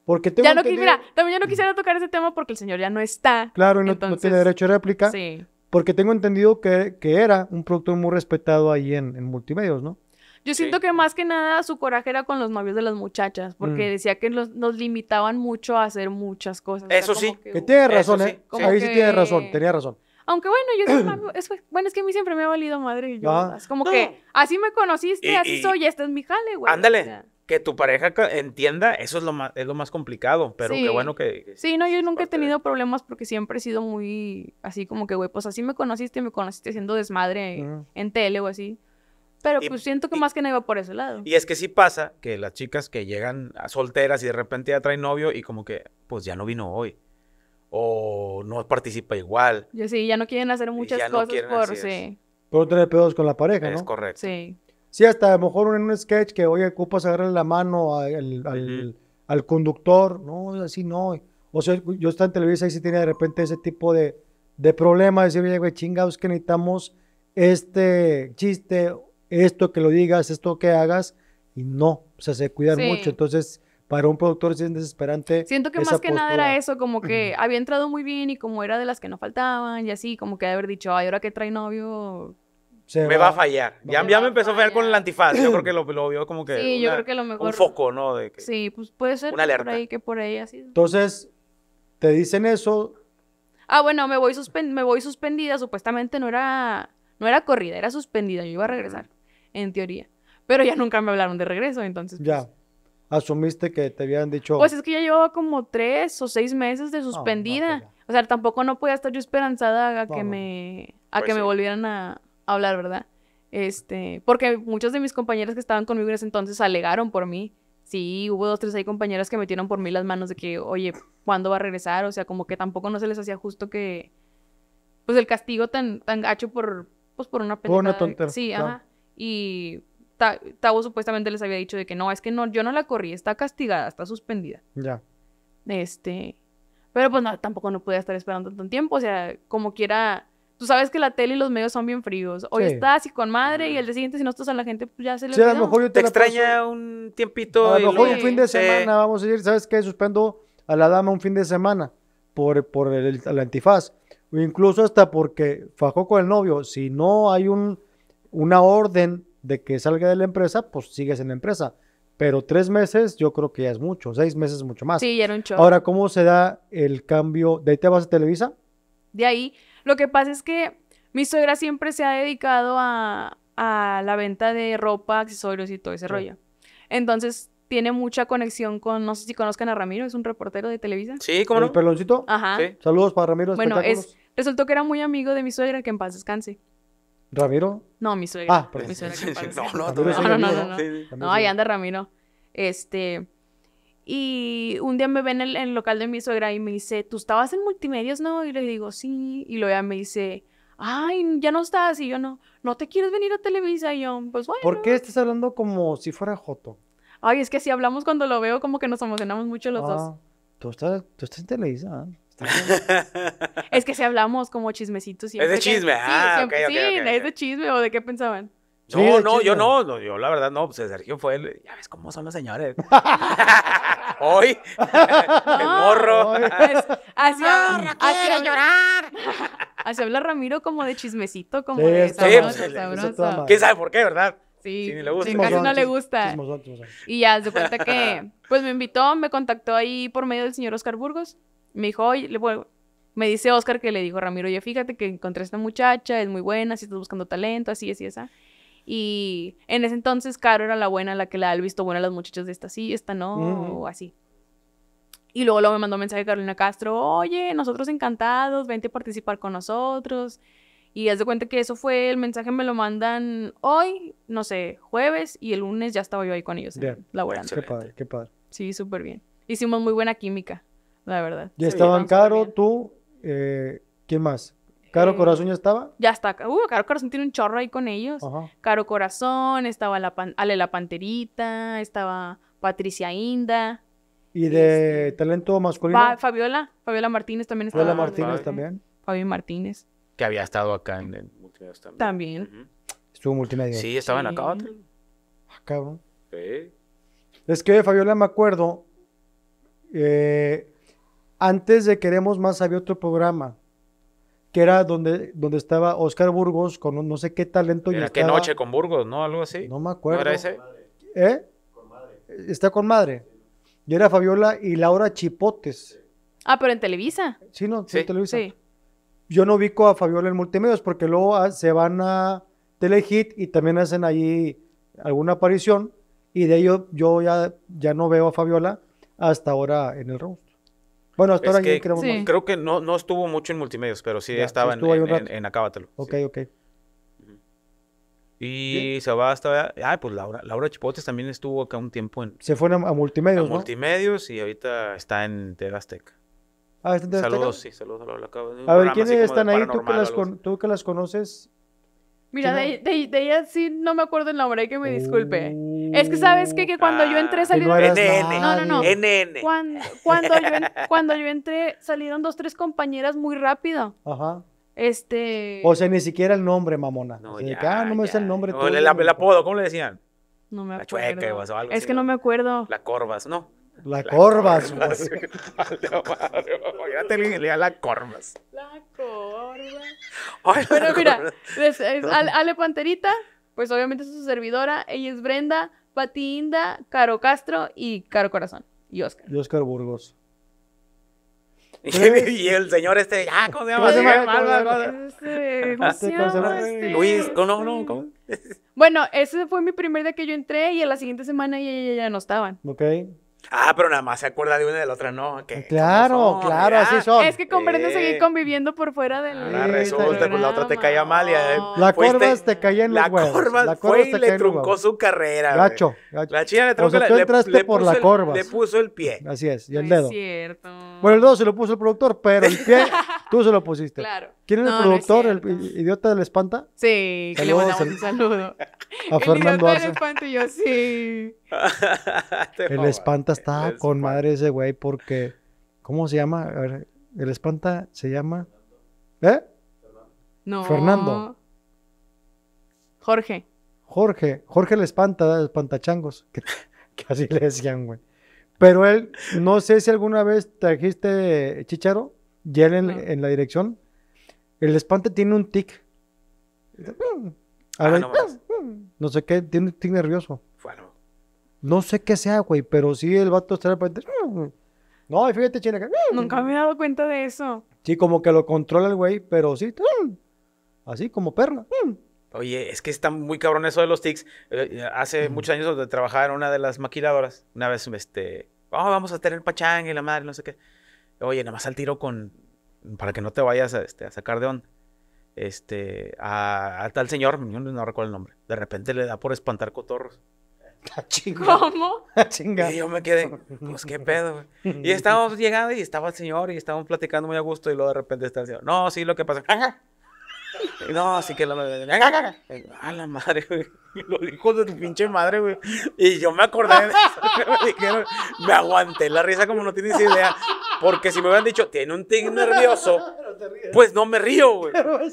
Porque tengo ya no, entendido... Mira, también ya no quisiera tocar ese tema porque el señor ya no está. Claro, no tiene derecho a réplica. Sí. Porque tengo entendido que, que era un producto muy respetado ahí en, en multimedios, ¿no? Yo siento que más que nada su coraje era con los novios de las muchachas, porque mm. decía que nos limitaban mucho a hacer muchas cosas. Eso sí. Que, tiene razón, ¿eh? Ahí sí tiene razón, tenía razón. Aunque bueno, yo es, bueno, es que a mí siempre me ha valido madre yo. Ah. como que así me conociste, así soy, este es mi jale, güey. Ándale que tu pareja entienda, eso es lo más, es lo más complicado, pero qué bueno que... Sí, no, yo nunca he tenido problemas porque siempre he sido muy así como que, güey, pues así me conociste, me conociste siendo desmadre en tele o así. Pero pues siento que más que nada iba por ese lado. Y es que sí pasa que las chicas que llegan a solteras y de repente ya traen novio y como que, pues ya no vino hoy. O no participa igual. yo sí, ya no quieren hacer muchas cosas por... Sí. Por tener pedos con la pareja, ¿no? Es correcto. Sí. Sí, hasta a lo mejor en un sketch que, oye, ocupas agarrarle la mano al, conductor. No, así no. O sea, yo estaba en Televisa y sí tenía de repente ese tipo de, problema. Decir, oye, güey, chingados que necesitamos este chiste, esto que lo digas, esto que hagas. Y no, o sea, se cuidan mucho. Entonces, para un productor es desesperante. Siento que más que nada era eso, como que había entrado muy bien y como era de las que no faltaban y así, como que haber dicho, ay, ahora que trae novio, me va, a fallar. Ya, me empezó a fallar, con el antifaz. Yo creo que lo, vio como que. Sí, yo creo que lo mejor. Un foco, ¿no? sí, pues puede ser una alerta. ahí, que por ahí así. Entonces, te dicen eso. Ah, bueno, me voy, me suspendida. Supuestamente no era, no era corrida, era suspendida. Yo iba a regresar, en teoría. Pero ya nunca me hablaron de regreso, entonces. ya. Pues Asumiste que te habían dicho. Pues es que ya llevaba como tres o seis meses de ah, suspendida. Pues o sea, tampoco no podía estar yo esperanzada a que me. a pues que me volvieran a, hablar, ¿verdad? Este, porque muchos de mis compañeras que estaban conmigo en ese entonces alegaron por mí. Sí, hubo dos, tres, hay compañeras que metieron por mí las manos de que, oye, ¿cuándo va a regresar? O sea, como que tampoco no se les hacía justo que, pues, el castigo tan, tan gacho por, pues, por una pendejada. Sí, ajá. Y Ta Tavo supuestamente les había dicho de que no, es que no, yo no la corrí, está castigada, está suspendida. Ya. Este, pero pues no, tampoco no podía estar esperando tanto tiempo, o sea, como quiera tú sabes que la tele y los medios son bien fríos. Hoy estás y con madre y el día siguiente si no estás a la gente pues ya se le lo mejor te, extraña un tiempito. A lo mejor un fin de semana vamos a ir, ¿sabes qué? Suspendo a la dama un fin de semana por, por el, antifaz. O incluso hasta porque fajó con el novio. Si no hay un, una orden de que salga de la empresa, pues sigues en la empresa. Pero tres meses yo creo que ya es mucho, seis meses mucho más. Sí, ya era un choque. Ahora, ¿cómo se da el cambio? ¿De ahí te vas a Televisa? De ahí, lo que pasa es que mi suegra siempre se ha dedicado a, la venta de ropa, accesorios y todo ese rollo. Entonces tiene mucha conexión con, no sé si conozcan a Ramiro, es un reportero de Televisa. Sí, ¿cómo no? ¿El peloncito? Ajá. Saludos para Ramiro. Bueno, resultó que era muy amigo de mi suegra, que en paz descanse. ¿Ramiro? No, mi suegra. Ah, perdón. no, no, no, no, no, no, no, ahí anda Ramiro. Este, y un día me ve en el, local de mi suegra y me dice, ¿tú estabas en multimedios, no? Y le digo, sí. Y luego ya me dice, ay, ya no estás. Y yo, no, ¿no te quieres venir a Televisa? Y yo, pues bueno. ¿Por qué estás hablando como si fuera Joto? Ay, es que si hablamos cuando lo veo, como que nos emocionamos mucho los dos. Ah, tú estás, tú estás en Televisa, ¿ah? es que si hablamos como chismecitos. y es de chisme, ah, sí, sí es de chisme, o de qué pensaban. No, no, yo no, yo la verdad no, pues Sergio fue el, ya ves cómo son los señores. Hoy, el morro. Pues, así ah, a llorar. Así habla Ramiro como de chismecito, como de sabroso, pues, sabroso. ¿Quién sabe por qué, verdad? Sí, le gusta. casi no le gusta. Y ya se cuenta que, pues me invitó, me contactó ahí por medio del señor Oscar Burgos. Me dijo, oye, le voy, me dice Oscar que le dijo Ramiro, oye, fíjate que encontré a esta muchacha, es muy buena, si estás buscando talento, así, es así, esa. Y en ese entonces Caro era la buena, la que le da visto buena a las muchachas de esta sí, esta no, así. Y luego, luego me mandó un mensaje Carolina Castro, oye, nosotros encantados, vente a participar con nosotros. Y haz de cuenta que eso fue, el mensaje me lo mandan hoy, no sé, jueves, y el lunes ya estaba yo ahí con ellos laborando. Qué padre, qué padre. Sí, súper bien. Hicimos muy buena química, la verdad. Ya estaban Caro, tú, qué eh, ¿quién más? ¿Caro Corazón ya estaba? Ya está. Uh, Caro Corazón tiene un chorro ahí con ellos. Caro Corazón, estaba Ale la Panterita, estaba Patricia Inda. ¿Y de este, talento masculino? Fabiola, Fabiola Martínez también estaba. Fabiola Martínez también. Fabiola Martínez. Que había estado acá en el multimedia también. También. multimedia. Sí, estaba en acá. Acá, ah, Es que Fabiola me acuerdo, eh, antes de Queremos Más había otro programa que era donde, donde estaba Oscar Burgos con no sé qué talento. y qué noche con Burgos, ¿no? Algo así. No me acuerdo. era ese? ¿Eh? Con madre. Está con madre. Y era Fabiola y Laura Chipotes. Ah, pero en Televisa. Sí, no, sí, en Televisa. Sí. Yo no ubico a Fabiola en Multimedios porque luego ah, se van a Telehit y también hacen allí alguna aparición. Y de ello yo ya, ya no veo a Fabiola hasta ahora en el round. Bueno, hasta es ahora que, creo, creo que no, no estuvo mucho en multimedios, pero sí estaba en, en, Acábatelo. Ok, ok. Y se va hasta... Ah, pues Laura, Laura Chipotes también estuvo acá un tiempo en... Se fue a, Multimedios, a Multimedios y ahorita está en Tegastec. Ah, está en Tegastec. Saludos, sí, saludos a A ver, ¿quiénes están ahí? ¿Tú que, las ¿Tú que las conoces? Mira, de, de, de, ella sí no me acuerdo el nombre, hay que me disculpe. es que sabes que que cuando yo entré salieron... dos NN. No, no, no. NN. Cuando, cuando, yo, cuando, yo, entré salieron dos, tres compañeras muy rápido. Ajá. Este... O sea, ni siquiera el nombre, mamona. No, ah, no me sé el nombre. el, apodo, ¿cómo le decían? No me acuerdo. La chueca o algo Es que no me acuerdo. La corvas, ¿no? La, Corvas, güey. la Corvas. La Corvas. bueno, mira, Ale Panterita, pues obviamente es su servidora. Ella es Brenda, Patinda, Caro Castro y Caro Corazón. Y Oscar. Y Oscar Burgos. y el señor este, ah, ¿cómo se llama? ¿Cómo se llama? Luis, ¿cómo no? Bueno, ese fue mi primer día que yo entré y en la siguiente semana ya, ya, ya no estaban. Ok. Ah, pero nada más se acuerda de una y de la otra, no. Pues claro, claro, así ah, son. Es que con seguir conviviendo por fuera del. Ahora resulta, pues la otra te caía mal y. Eh, la Corvas te caía en la huevos. la corva fue y le truncó su carrera. Gacho, La china le truncó o sea, la, tú entraste por puso la El, puso el pie. Así es, y el dedo. Es cierto. Bueno, el 2 se lo puso el productor, pero el pie tú se lo pusiste. Claro. ¿Quién es el productor? ¿El idiota del espanta? Sí, que le mandamos un saludo. A el Fernando del El espanta y yo, sí. el espanta está con madre ese güey porque... ¿Cómo se llama? A ver, el espanta se llama... ¿Eh? No. Fernando. Jorge. Jorge. Jorge el espanta, espantachangos. que así le decían, güey. Pero él, no sé si alguna vez trajiste Chicharo, y él en, la dirección. El espante tiene un tic. Ah, no, sé qué, tiene un tic nervioso. Bueno. No sé qué sea, güey, pero sí el vato está No, y fíjate, china. Nunca me he dado cuenta de eso. Sí, como que lo controla el güey, pero sí. Así como perla. Oye, es que está muy cabrón eso de los tics. Eh, eh, hace muchos años donde trabajaba en una de las maquiladoras, una vez, este, oh, vamos a tener el pachán y la madre, no sé qué. Oye, nada más al tiro con, para que no te vayas a, este, a sacar de onda. Este, a, tal señor, no, recuerdo el nombre, de repente le da por espantar cotorros. Ah, ¿Cómo? Ah, y yo me quedé, pues qué pedo, Y estábamos llegando y estaba el señor y estábamos platicando muy a gusto y luego de repente está el señor, no, sí, lo que pasa, no, así que la madre. A la madre, güey. Los hijos de tu pinche madre, güey. Y yo me acordé de eso. Me aguanté la risa como no tienes idea. Porque si me hubieran dicho, tiene un tic nervioso, pues no me río, güey.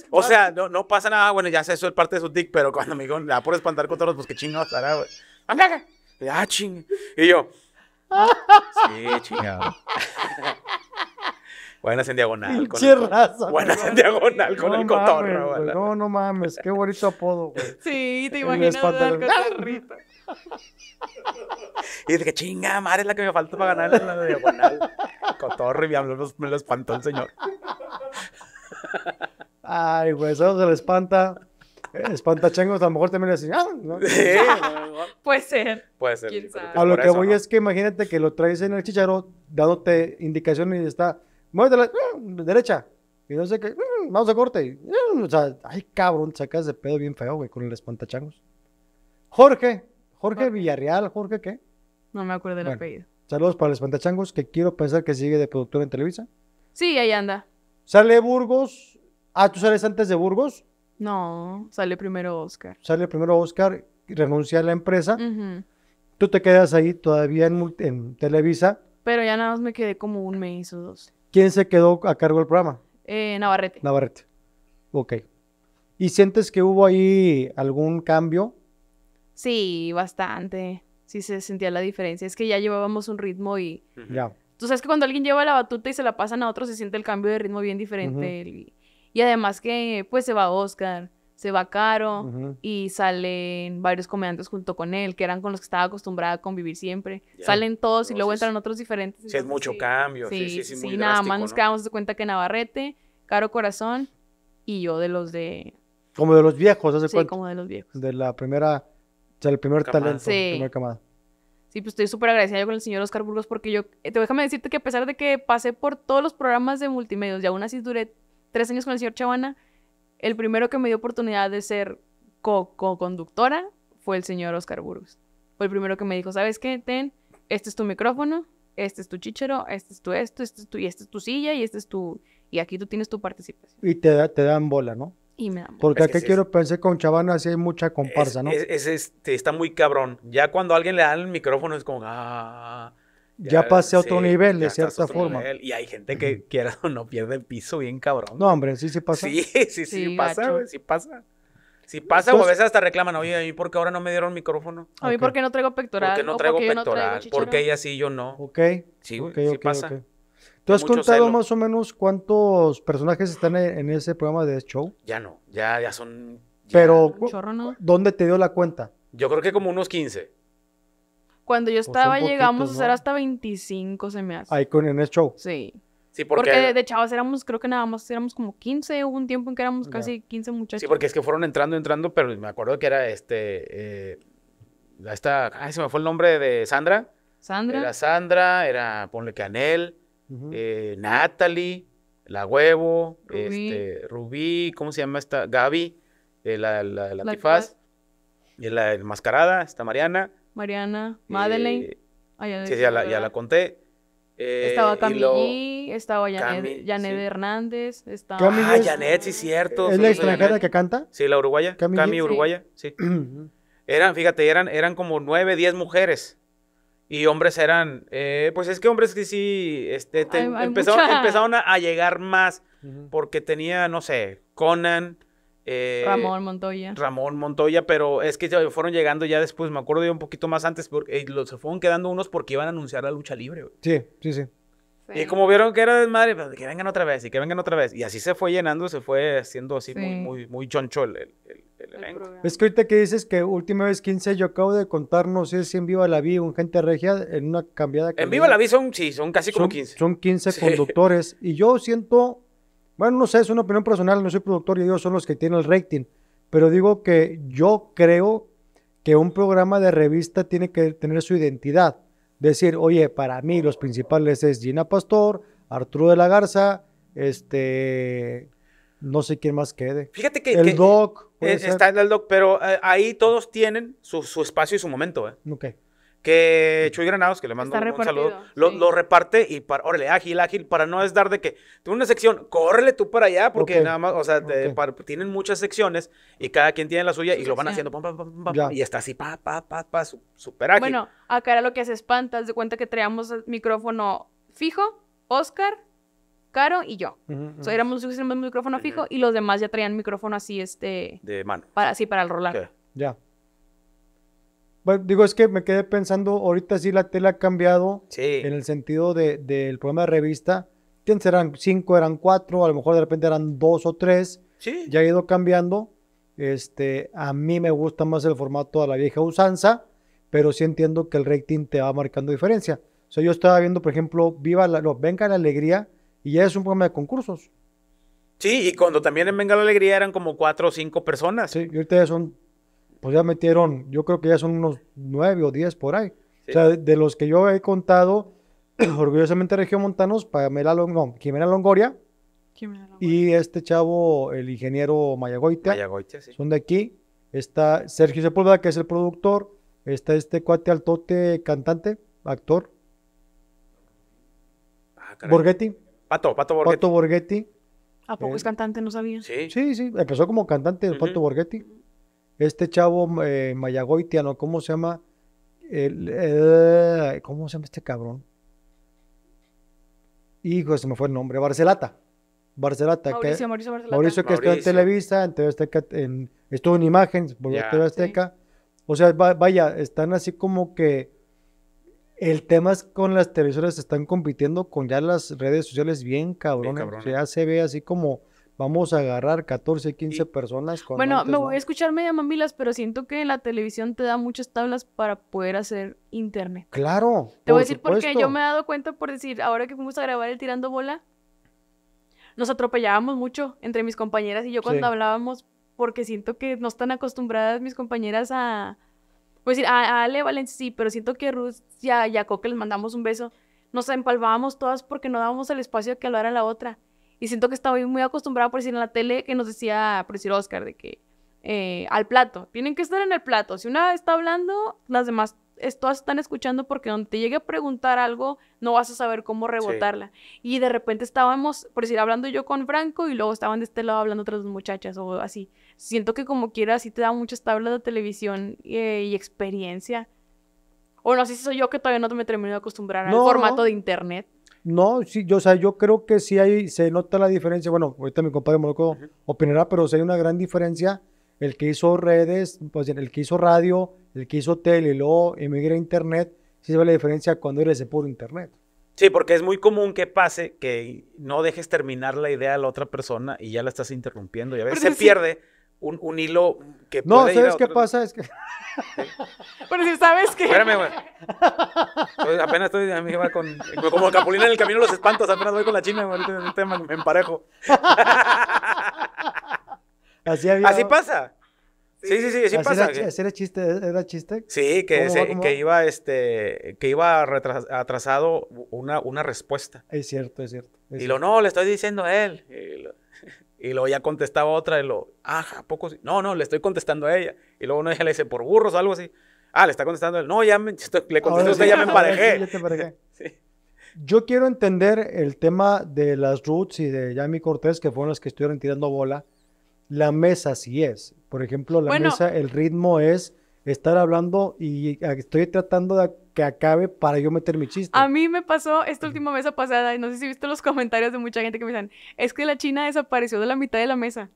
O sea, no, no pasa nada. Bueno, ya sé, eso es parte de su tic, pero cuando me dijo la por espantar con todos, pues qué chingados estará, güey. Ah, ching. Y yo, ah, sí, chingado. Buenas en diagonal. Con el, buenas en diagonal con el cotorro. güey, no, no mames, qué bonito apodo, güey. Sí, te imaginas el cotorrito. Y dije, chinga, madre, es la que me faltó para ganar en la diagonal. Cotorro y me lo, me espantó el señor. Ay, güey, eso se le espanta. Eh, espanta chengos a lo mejor también le decían, ah, Sí. Puede ser. Puede ser. A lo que voy es que imagínate que lo traes en el chicharro dándote indicaciones y está la eh, derecha. Y no sé qué, mm, vamos a corte. Mm, o sea, ay, cabrón, sacas de pedo bien feo, güey, con el espantachangos. Jorge, Jorge Villarreal, Jorge, ¿qué? No me acuerdo del apellido. Saludos para el espantachangos, que quiero pensar que sigue de productor en Televisa. Sí, ahí anda. Sale Burgos. Ah, ¿tú sales antes de Burgos? No, sale primero Oscar. Sale primero Oscar, renuncia a la empresa. Tú te quedas ahí todavía en Televisa. Pero ya nada más me quedé como un mes o dos. ¿Quién se quedó a cargo del programa? Eh, Navarrete. Navarrete. Ok. ¿Y sientes que hubo ahí algún cambio? Sí, bastante. Sí se sentía la diferencia. Es que ya llevábamos un ritmo y... Ya. Tú sabes que cuando alguien lleva la batuta y se la pasan a otro, se siente el cambio de ritmo bien diferente. y... y además que, pues, se va a Oscar se va caro y salen varios comediantes junto con él, que eran con los que estaba acostumbrada a convivir siempre. Salen todos y luego entran otros diferentes. Sí, es mucho cambio. Sí, sí, sí, sí nada más nos quedamos de cuenta que Navarrete, Caro Corazón y yo de los de... Como de los viejos, ¿hace Sí, como de los viejos. De la primera, o sea, el primer talento, sí. primera camada. Sí, pues estoy súper agradecida yo con el señor Oscar Burgos porque yo, eh, te déjame decirte que a pesar de que pasé por todos los programas de multimedios y aún así duré tres años con el señor Chavana, el primero que me dio oportunidad de ser co-conductora fue el señor Oscar Burgos. Fue el primero que me dijo, ¿sabes qué? Ten, este es tu micrófono, este es tu chichero, este es tu esto, este es tu, y esta es tu silla, y este es tu, y aquí tú tienes tu participación. Y te, da, te dan bola, ¿no? Y me dan bola. Porque aquí quiero pensar con Chavana hay mucha comparsa, ¿no? Es, este, está muy cabrón. Ya cuando alguien le dan el micrófono es como, ah, ya, pasé a otro nivel, de cierta forma. Y hay gente que quiera o no pierde el piso bien cabrón. No, hombre, sí, sí pasa. Sí, sí, sí, pasa, sí pasa. Si pasa, a veces hasta reclaman, oye, ¿a mí por qué ahora no me dieron micrófono? A mí porque no traigo pectoral. Porque no traigo pectoral. porque ella sí, yo no. Ok. Sí, okay, sí pasa. ¿Tú has contado más o menos cuántos personajes están e-, en ese programa de show? Ya no, ya, son. Pero, ¿dónde te dio la cuenta? Yo creo que como unos 15. Cuando yo estaba, llegamos a ser hasta 25, se me hace. Ahí con el show. Sí. Sí, porque... porque... de chavos éramos, creo que nada más éramos como 15, hubo un tiempo en que éramos casi 15 muchachos. Sí, porque es que fueron entrando, entrando, pero me acuerdo que era este, eh, esta, ay, se me fue el nombre de Sandra. Sandra. Era Sandra, era, ponle Canel, eh, Natalie, La Huevo, Rubí. Este, Rubí, ¿cómo se llama esta? Gaby, eh, la, la, la, y eh, la enmascarada, esta Mariana. Mariana, eh, Madeleine. Ah, sí, ya la, conté. Eh, estaba Camille, estaba Janet, Hernández, estaba... Ah, Janet, sí, cierto. ¿Es la extranjera que canta? Sí, la uruguaya, Camille, Cami, uruguaya, sí. eran, fíjate, eran, eran como nueve, diez mujeres. Y hombres eran, eh, pues es que hombres que sí, este, empezaron, a, llegar más, porque tenía, no sé, Conan, eh, Ramón Montoya. Ramón Montoya, pero es que fueron llegando ya después, me acuerdo yo un poquito más antes, porque eh, se fueron quedando unos porque iban a anunciar la lucha libre. Sí, sí, sí. Y como vieron que era desmadre, pues, que vengan otra vez y que vengan otra vez. Y así se fue llenando, se fue haciendo así muy, muy, muy choncho el, el, Es que ahorita que dices que última vez 15, yo acabo de contar, no sé si en Viva la Vi, un gente regia, en una cambiada. En Viva la Vi son, sí, son casi como 15. Son 15 conductores. Y yo siento bueno, no sé, es una opinión personal, no soy productor y ellos son los que tienen el rating. Pero digo que yo creo que un programa de revista tiene que tener su identidad. Decir, oye, para mí los principales es Gina Pastor, Arturo de la Garza, este, no sé quién más quede. Fíjate que... El Doc. Eh, está en el Doc, pero eh, ahí todos tienen su, espacio y su momento. Eh. Ok que Chuy Granados, que le mando un, saludo, lo, reparte y para, órale, ágil, ágil, para no es dar de que, tú una sección, córrele tú para allá, porque nada más, o sea, tienen muchas secciones y cada quien tiene la suya y lo van haciendo, y está así, pa, pa, pa, pa, súper ágil. Bueno, acá era lo que se espanta, de cuenta que traíamos el micrófono fijo, Oscar, Caro y yo. o sea, éramos los que micrófono fijo y los demás ya traían micrófono así, este... De mano. Para, sí, para el rolar. Ya digo, es que me quedé pensando, ahorita sí la tele ha cambiado en el sentido del de, programa de revista. ¿Quiénes eran cinco, eran cuatro, a lo mejor de repente eran dos o tres. Sí. Ya ha ido cambiando. Este, a mí me gusta más el formato de la vieja usanza, pero sí entiendo que el rating te va marcando diferencia. O sea, yo estaba viendo, por ejemplo, Viva la, Venga la Alegría, y ya es un programa de concursos. Sí, y cuando también en Venga la Alegría eran como cuatro o cinco personas. Sí, y ahorita ya son pues ya metieron, yo creo que ya son unos nueve o diez por ahí. O sea, de, los que yo he contado, orgullosamente Regiomontanos, Montanos, Jimena Longoria, y este chavo, el ingeniero Mayagoite, son de aquí. Está Sergio Sepúlveda, que es el productor. Está este cuate altote, cantante, actor. Ah, Borghetti. Pato, Pato Borghetti. ¿A poco es eh, cantante? No sabía. Sí. Sí, Empezó como cantante, Pato Borghetti. Este chavo eh, ¿cómo se llama? Eh, ¿Cómo se llama este cabrón? Hijo, se me fue el nombre. Barcelata. Barcelata. Mauricio, que, Mauricio Barcelata. Mauricio que está en Televisa, en TV Azteca, estuvo en Imagen, por TV Azteca. O sea, vaya, están así como que el tema es con las televisoras están compitiendo con ya las redes sociales bien cabrón. ya se ve así como vamos a agarrar 14, 15 personas personas. Bueno, me voy a escuchar media mamilas, pero siento que la televisión te da muchas tablas para poder hacer internet. Claro. Te voy a decir porque yo me he dado cuenta por decir, ahora que fuimos a grabar el Tirando Bola, nos atropellábamos mucho entre mis compañeras y yo cuando hablábamos, porque siento que no están acostumbradas mis compañeras a... Pues decir, a, Ale Valencia sí, pero siento que Rus Ruth y a que les mandamos un beso, nos empalvábamos todas porque no dábamos el espacio que que hablara la otra. Y siento que estaba muy acostumbrada, por decir, en la tele que nos decía, por decir, Oscar, de que eh, al plato, tienen que estar en el plato. Si una está hablando, las demás todas están escuchando porque donde te llegue a preguntar algo, no vas a saber cómo rebotarla. Y de repente estábamos, por decir, hablando yo con Franco y luego estaban de este lado hablando otras dos muchachas o así. Siento que como quiera, así te da muchas tablas de televisión eh, y experiencia. O no sé si soy yo que todavía no me terminado de acostumbrar al formato de internet. No, sí, yo, o sea, yo creo que sí hay, se nota la diferencia. Bueno, ahorita mi compadre Moloco opinará, pero sí hay una gran diferencia. El que hizo redes, pues, el que hizo radio, el que hizo tele, y luego emigra a internet, sí se ve la diferencia cuando eres de puro internet. Sí, porque es muy común que pase que no dejes terminar la idea a la otra persona y ya la estás interrumpiendo y a veces se pierde un, un hilo que no, ¿sabes qué pasa? Es que... Pero si sabes que... Espérame, güey. Apenas estoy a mí va con... Como Capulina en el camino los espantos, apenas voy con la china, güey. Ahorita me, me emparejo. Así, había... Así pasa. Sí, sí, sí, así, pasa. Era, ¿Ese era chiste? ¿Era chiste? Sí, que, que iba, este, que iba atrasado una, una respuesta. Es cierto, es cierto. y lo, no, le estoy diciendo a él. Y y luego ya contestaba otra y lo, ajá, ¿a poco sí? No, no, le estoy contestando a ella. Y luego uno ya le dice, por burros o algo así. Ah, le está contestando él. No, ya me, le contesté usted, ya me emparejé. Yo quiero entender el tema de las Roots y de Yami Cortés, que fueron las que estuvieron tirando bola. La mesa sí es. Por ejemplo, la mesa, el ritmo es estar hablando y estoy tratando de que acabe para yo meter mi chiste. A mí me pasó esta última mesa pasada, y no sé si viste los comentarios de mucha gente que me dicen, es que la China desapareció de la mitad de la mesa.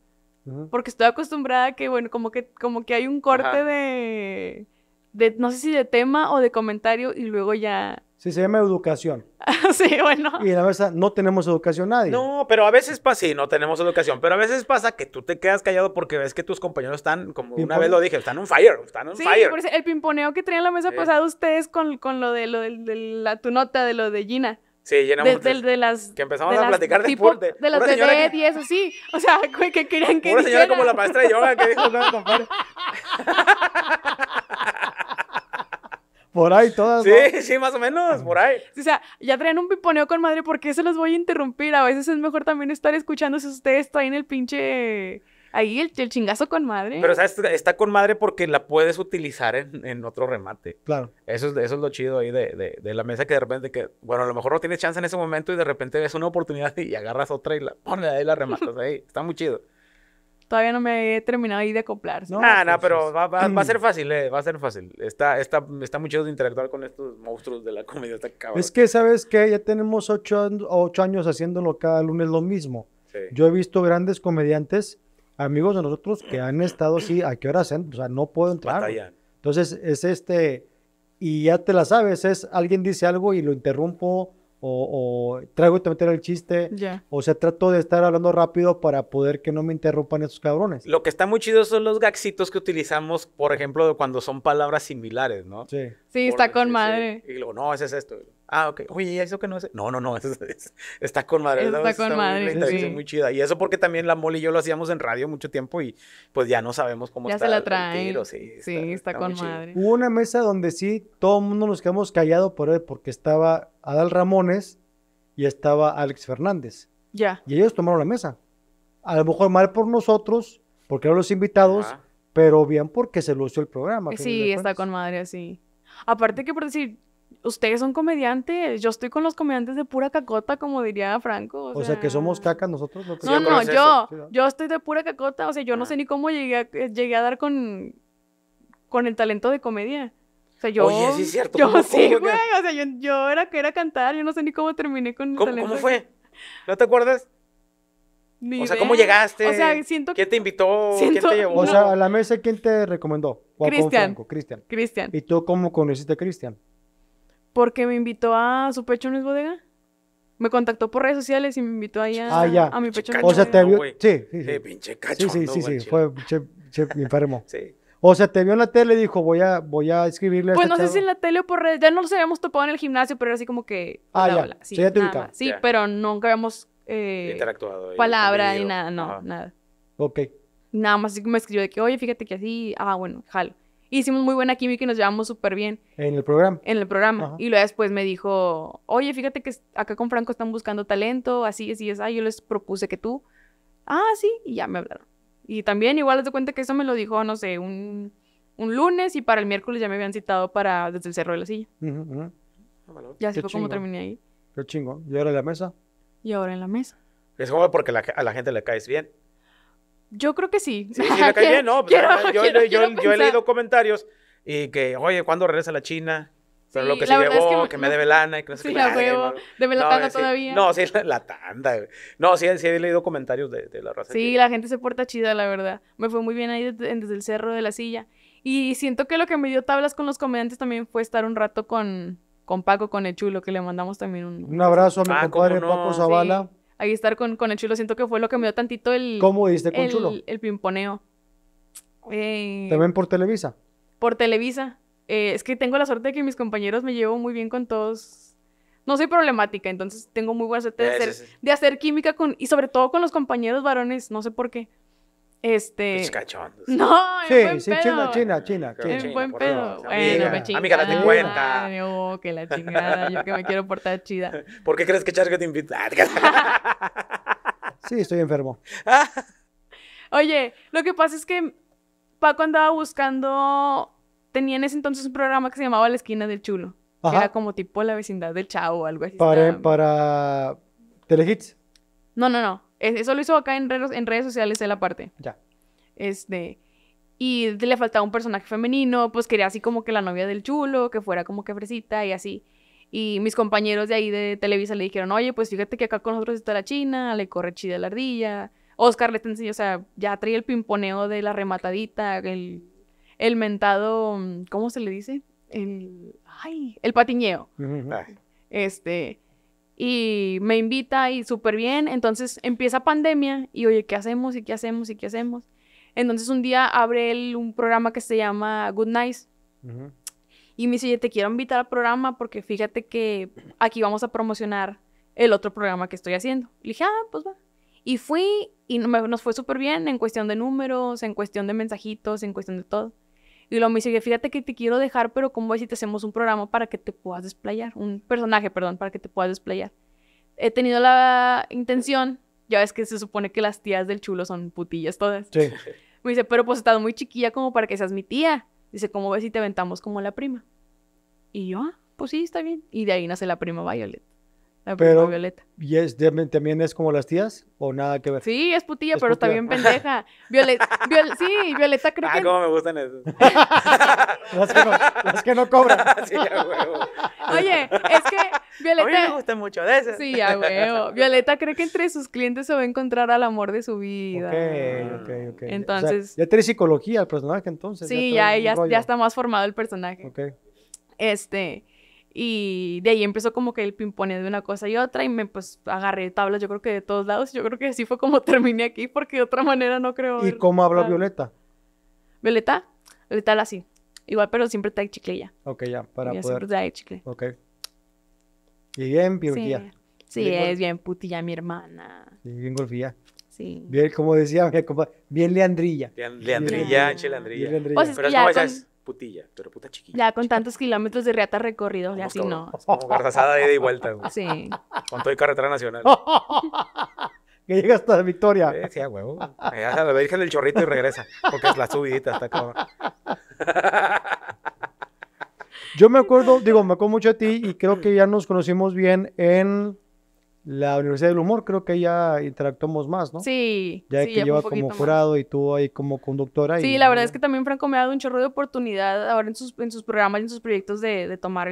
Porque estoy acostumbrada a que, bueno, como que, como que hay un corte de, de, no sé si de tema o de comentario, y luego ya Sí, se llama educación. Ah, sí, bueno. Y la verdad, no tenemos educación nadie. No, pero a veces pasa, sí, no tenemos educación, pero a veces pasa que tú te quedas callado porque ves que tus compañeros están, como una vez lo dije, están un fire, están en sí, fire. Por el pimponeo que traían la mesa pasada ustedes con, con lo de, lo del la tu nota, de lo de Gina. Sí, llenamos de, las que empezamos a platicar de, deporte, de las de O sea, que querían que Una señora como la maestra de yoga que dijo, no, compadre. Por ahí todas. Sí, sí, más o menos, por ahí. O sea, ya traen un piponeo con madre, porque qué se los voy a interrumpir? A veces es mejor también estar escuchando si ustedes en el pinche. Ahí el, el chingazo con madre. Pero, ¿sabes? Está con madre porque la puedes utilizar en, en otro remate. Claro. Eso es, eso lo chido ahí de, de, de, la mesa que de repente, que, bueno, a lo mejor no tienes chance en ese momento y de repente ves una oportunidad y agarras otra y la pones ahí la rematas ahí. Está muy chido. Todavía no me he terminado ahí de acoplar. No, ah, no, pues, pero pues, va, a ser fácil, eh, va a ser fácil. Está, está, está muy chido de interactuar con estos monstruos de la comedia, Es que, ¿sabes qué? Ya tenemos ocho, años haciéndolo cada lunes lo mismo. Yo he visto grandes comediantes, amigos de nosotros, que han estado así, ¿a qué hora hacen? O sea, no puedo entrar. Entonces, es este, y ya te la sabes, es alguien dice algo y lo interrumpo, o, o traigo de este meter el chiste, o sea, trato de estar hablando rápido para poder que no me interrumpan esos cabrones. Lo que está muy chido son los gaxitos que utilizamos, por ejemplo, cuando son palabras similares, ¿no? Sí. Sí, está con madre. Y luego, no, ese es esto. Ah, ok. Oye, eso que no es. No, no, no. está con madre. Está, con madre. Muy, muy chida. Y eso porque también la Molly y yo lo hacíamos en radio mucho tiempo y pues ya no sabemos cómo ya está. Ya se la trae. sí, sí, está, con madre. Hubo una mesa donde sí, todo el mundo nos quedamos callado por él porque estaba Adal Ramones y estaba Alex Fernández. Ya. Y ellos tomaron la mesa. A lo mejor mal por nosotros, porque eran los invitados, pero bien porque se lució el programa. Sí, está con madre sí. Aparte que por decir, ustedes son comediantes, yo estoy con los comediantes de pura cacota, como diría Franco. O, sea, que somos cacas nosotros. No, no, no yo, yo estoy de pura cacota, o sea, yo no sé ni cómo llegué a, llegué a dar con, con el talento de comedia. O sea, yo, Oye, sí es cierto. Yo sí, güey, o sea, yo, era que era cantar, yo no sé ni cómo terminé con el talento. ¿Cómo fue? ¿No te acuerdas? Ni o sea, ¿cómo llegaste? O sea, siento que... ¿Quién te invitó? ¿Quién te llevó? O sea, a la mesa, ¿quién te recomendó? Cristian. Cristian. Cristian. ¿Y tú cómo conociste a Cristian? Porque me invitó a su pecho no es bodega. Me contactó por redes sociales y me invitó ahí a, ah, a mi pecho. Cachondo, o sea, te vio. Sí, sí, sí. pinche cachondo, sí, sí, sí, sí. Fue enfermo. sí. O sea, te vio en la tele y dijo, voy a, voy a escribirle Pues no sé si en la tele o por redes. Ya no nos habíamos topado en el gimnasio, pero era así como que. Ah, ya. Sí, ya te sí pero nunca habíamos. Eh, Interactuado. Palabra ni nada, no, nada. Ok. Nada más así me escribió de que, oye, fíjate que así. Ah, bueno, jalo hicimos muy buena química y nos llevamos súper bien. En el programa. En el programa. Y luego después me dijo, oye, fíjate que acá con Franco están buscando talento, así, así, es, ah, yo les propuse que tú. Ah, sí, y ya me hablaron. Y también igual les doy cuenta que eso me lo dijo, no sé, un, un, lunes y para el miércoles ya me habían citado para desde el Cerro de la Silla. Ya así fue como terminé ahí. Qué chingo. ¿Y ahora en la mesa? Y ahora en la mesa. Es como porque a la gente le caes bien yo creo que sí. ¿no? yo, yo, yo he leído comentarios y que, oye, ¿cuándo regresa la China? Pero lo que se llevó, es que, me debe lana y que no sé sí, La huevo, debe la tanda todavía. No, sí, la, tanda. No, sí, sí he leído comentarios de, de la raza. Sí, la gente se porta chida, la verdad. Me fue muy bien ahí desde, el cerro de la silla. Y siento que lo que me dio tablas con los comediantes también fue estar un rato con, con Paco, con el chulo, que le mandamos también un... Un abrazo a mi ah, compadre Paco Zavala ahí estar con, con el chulo. Siento que fue lo que me dio tantito el. ¿Cómo el, chulo? El pimponeo. Eh, ¿te ¿También por Televisa? Por Televisa. Eh, es que tengo la suerte de que mis compañeros me llevo muy bien con todos. No soy problemática, entonces tengo muy buena suerte de, hacer, de hacer química con. Y sobre todo con los compañeros varones, no sé por qué. Este. Pues no, sí, buen sí, pedo. China, China, China. En buen pedo. Bueno, amiga, la Amiga, date cuenta. que la chingada. yo que me quiero portar chida. ¿Por qué crees que Charge te invita? Ah, sí, estoy enfermo. Oye, lo que pasa es que Paco andaba buscando. Tenía en ese entonces un programa que se llamaba La Esquina del Chulo. Que era como tipo la vecindad del Chavo o algo así. Para, para... Telehits. No, no, no. Eso lo hizo acá en redes, en redes sociales la parte, Ya. Este. Y le faltaba un personaje femenino, pues quería así como que la novia del chulo, que fuera como que fresita y así. Y mis compañeros de ahí de Televisa le dijeron, oye, pues fíjate que acá con nosotros está la china, le corre chida la ardilla. Oscar le enseñó, o sea, ya traía el pimponeo de la rematadita, el, el mentado, mm, ¿cómo se le dice? El, ay, el patiñeo. Este, y me invita y súper bien. Entonces empieza pandemia y oye, ¿qué hacemos? ¿Y qué hacemos? ¿Y qué hacemos? Entonces un día abre él un programa que se llama Good Nights. Y me dice, oye, te quiero invitar al programa porque fíjate que aquí vamos a promocionar el otro programa que estoy haciendo. Le dije, ah, pues va. Y fui y nos fue súper bien en cuestión de números, en cuestión de mensajitos, en cuestión de todo. Y luego me dice, fíjate que te quiero dejar, pero ¿cómo ves si te hacemos un programa para que te puedas desplayar? Un personaje, perdón, para que te puedas desplayar. He tenido la intención, ya ves que se supone que las tías del chulo son putillas todas. Me dice, pero pues estás muy chiquilla como para que seas mi tía. Dice, ¿cómo ves si te aventamos como la prima? Y yo, ah, pues sí, está bien. Y de ahí nace la prima Violet pero, Violeta. ¿Y también es como las tías o nada que ver? Sí, es putilla, pero también está bien pendeja. Violeta, sí, Violeta creo ah, que... ay cómo me gustan esas. las, que no, cobran. sí, huevo. Oye, es que Violeta... A mí me gustan mucho de esas. Sí, a huevo. Violeta cree que entre sus clientes se va a encontrar al amor de su vida. Ok, ok, ok. Entonces... ya tiene psicología el personaje entonces. Sí, ya, ya, ya está más formado el personaje. Ok. Este... Y de ahí empezó como que el pimpone de una cosa y otra y me pues agarré tablas yo creo que de todos lados. Yo creo que así fue como terminé aquí porque de otra manera no creo. ¿Y cómo habla Violeta? Violeta, Violeta habla así. Igual, pero siempre trae chicle ya. Ok, ya, para poder. Siempre chicle. Ok. Y bien, Sí, es bien putilla mi hermana. Y bien golfía. Sí. Bien, como decía bien leandrilla. Leandrilla, leandrilla. leandrilla. pero putilla, pero puta chiquilla. Ya con tantos kilómetros de reata recorrido, ya así no. como de ida y vuelta, güey. Sí. Con todo y carretera nacional. que llega hasta Victoria. Sí, sí, Ya a la Chorrito y regresa, porque es la subidita, hasta acá. Yo me acuerdo, digo, me acuerdo mucho de ti y creo que ya nos conocimos bien en la Universidad del Humor, creo que ya interactuamos más, ¿no? Sí. Ya que lleva como jurado y tú ahí como conductora. Sí, la verdad es que también Franco me ha dado un chorro de oportunidad ahora en sus, en sus programas y en sus proyectos de, tomar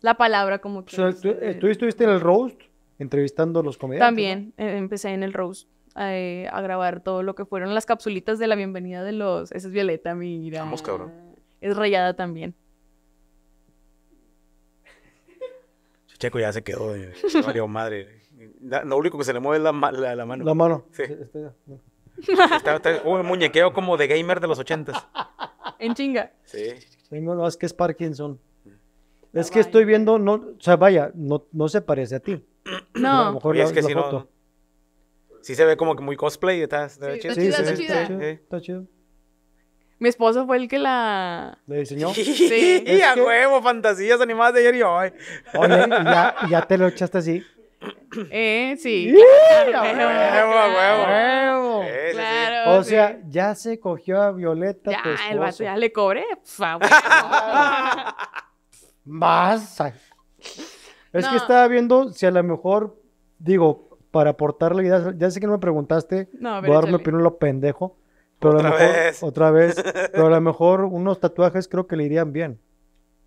la palabra como eh, eh, tú, estuviste en el Roast entrevistando a los comediantes. También eh, empecé en el Roast. a grabar todo lo que fueron las capsulitas de la bienvenida de los. Esa es Violeta, mira. Vamos, cabrón. Es rayada también. Checo ya se quedó, de, madre. Lo único que se le mueve es la, mano. La mano. Sí. Está, un muñequeo como de gamer de los ochentas. En chinga. Sí. Tengo, no, es que es Parkinson. Ah, es que estoy viendo, no, o sea, vaya, no, no se parece a ti. No. A mejor es que si no. Sí se ve como que muy cosplay, está, sí, Está, chido, sí, está, chido. está chido. Mi esposo fue el que la... ¿Le diseñó? Sí, y a huevo, fantasías animadas de ayer y hoy. Oye, ya, ya te lo echaste así. Eh, sí. huevo, huevo, huevo. claro, o sea, ya se cogió a Violeta. Ya, el vato ya le cobré. Más. Es que estaba viendo si a lo mejor, digo, para aportarle, ya, ya sé que no me preguntaste, no, voy a dar mi opinión lo pendejo. Pero otra a lo vez. Otra vez. Pero a lo mejor unos tatuajes creo que le irían bien.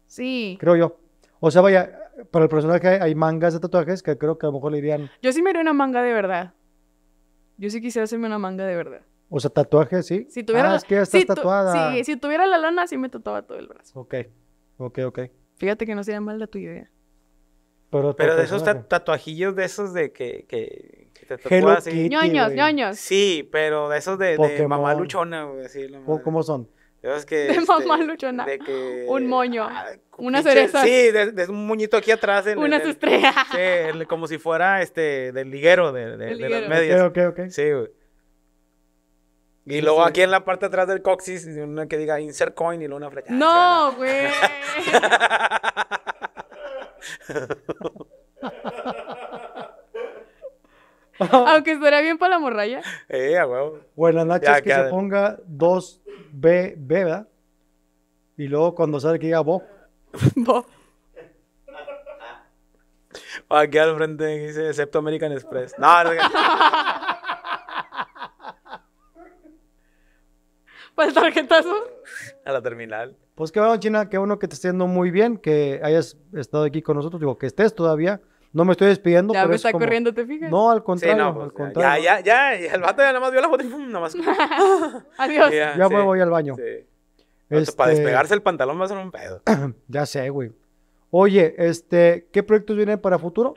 Sí. Creo yo. O sea, vaya, para el personaje hay, mangas de tatuajes que creo que a lo mejor le irían. Yo sí me haría una manga de verdad. Yo sí quisiera hacerme una manga de verdad. O sea, tatuajes, sí. Si tuviera. Ah, que ya estás si Sí, si tuviera la lana, sí me tatuaba todo el brazo. Ok. Ok, ok. Fíjate que no sería mal la tu idea. Pero, de esos tatuajillos de esos de que, que, te tatuas ñoños, ñoños. Sí, pero de esos de, de mamá luchona, güey. ¿Cómo son? de este, mamá luchona. un moño. Ah, una cereza Sí, de, un moñito aquí atrás. En, una estrella como si fuera este, del liguero, de, de, las medias. Ok, ok, Sí, Y luego aquí en la parte atrás del coxis, una que diga insert coin y luego una flecha. No, güey. Aunque estará bien para la morralla. Eh, huevo. Buenas noches, que se ponga 2B, ¿verdad? Y luego cuando sale que diga Bo. Bo. Aquí al frente dice, excepto American Express. No, no. para el tarjetazo. A la terminal. Pues qué bueno, China, qué bueno que te esté muy bien, que hayas estado aquí con nosotros, digo, que estés todavía. No me estoy despidiendo. Ya me está corriendo, ¿te fijas? No, al contrario. Sí, pues, Ya, ya, ya. El vato ya nada más vio la foto y pum, nada más. Adiós. Ya, me voy al baño. Sí. Este, para despegarse el pantalón va a ser un pedo. ya sé, güey. Oye, este, ¿qué proyectos vienen para futuro?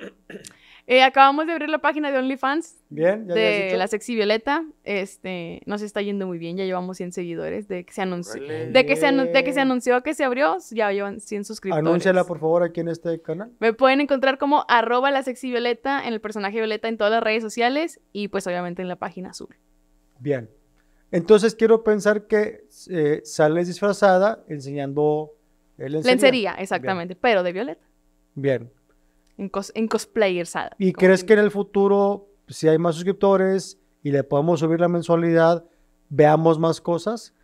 Eh, acabamos de abrir la página de OnlyFans. Bien, ya De la Sexy Violeta. Este, nos está yendo muy bien, ya llevamos 100 seguidores. De que se anunció, de que se, que se abrió, ya llevan 100 suscriptores. Anúnciala, por favor, aquí en este canal. Me pueden encontrar como arroba la Sexy Violeta, en el personaje Violeta, en todas las redes sociales y pues obviamente en la página azul. Bien. Entonces quiero pensar que eh, sales disfrazada enseñando... el lencería. exactamente, pero de Violeta. Bien. En, cosplayers cosplayersada. ¿Y crees que, en el futuro, si hay más suscriptores y le podemos subir la mensualidad, veamos más cosas?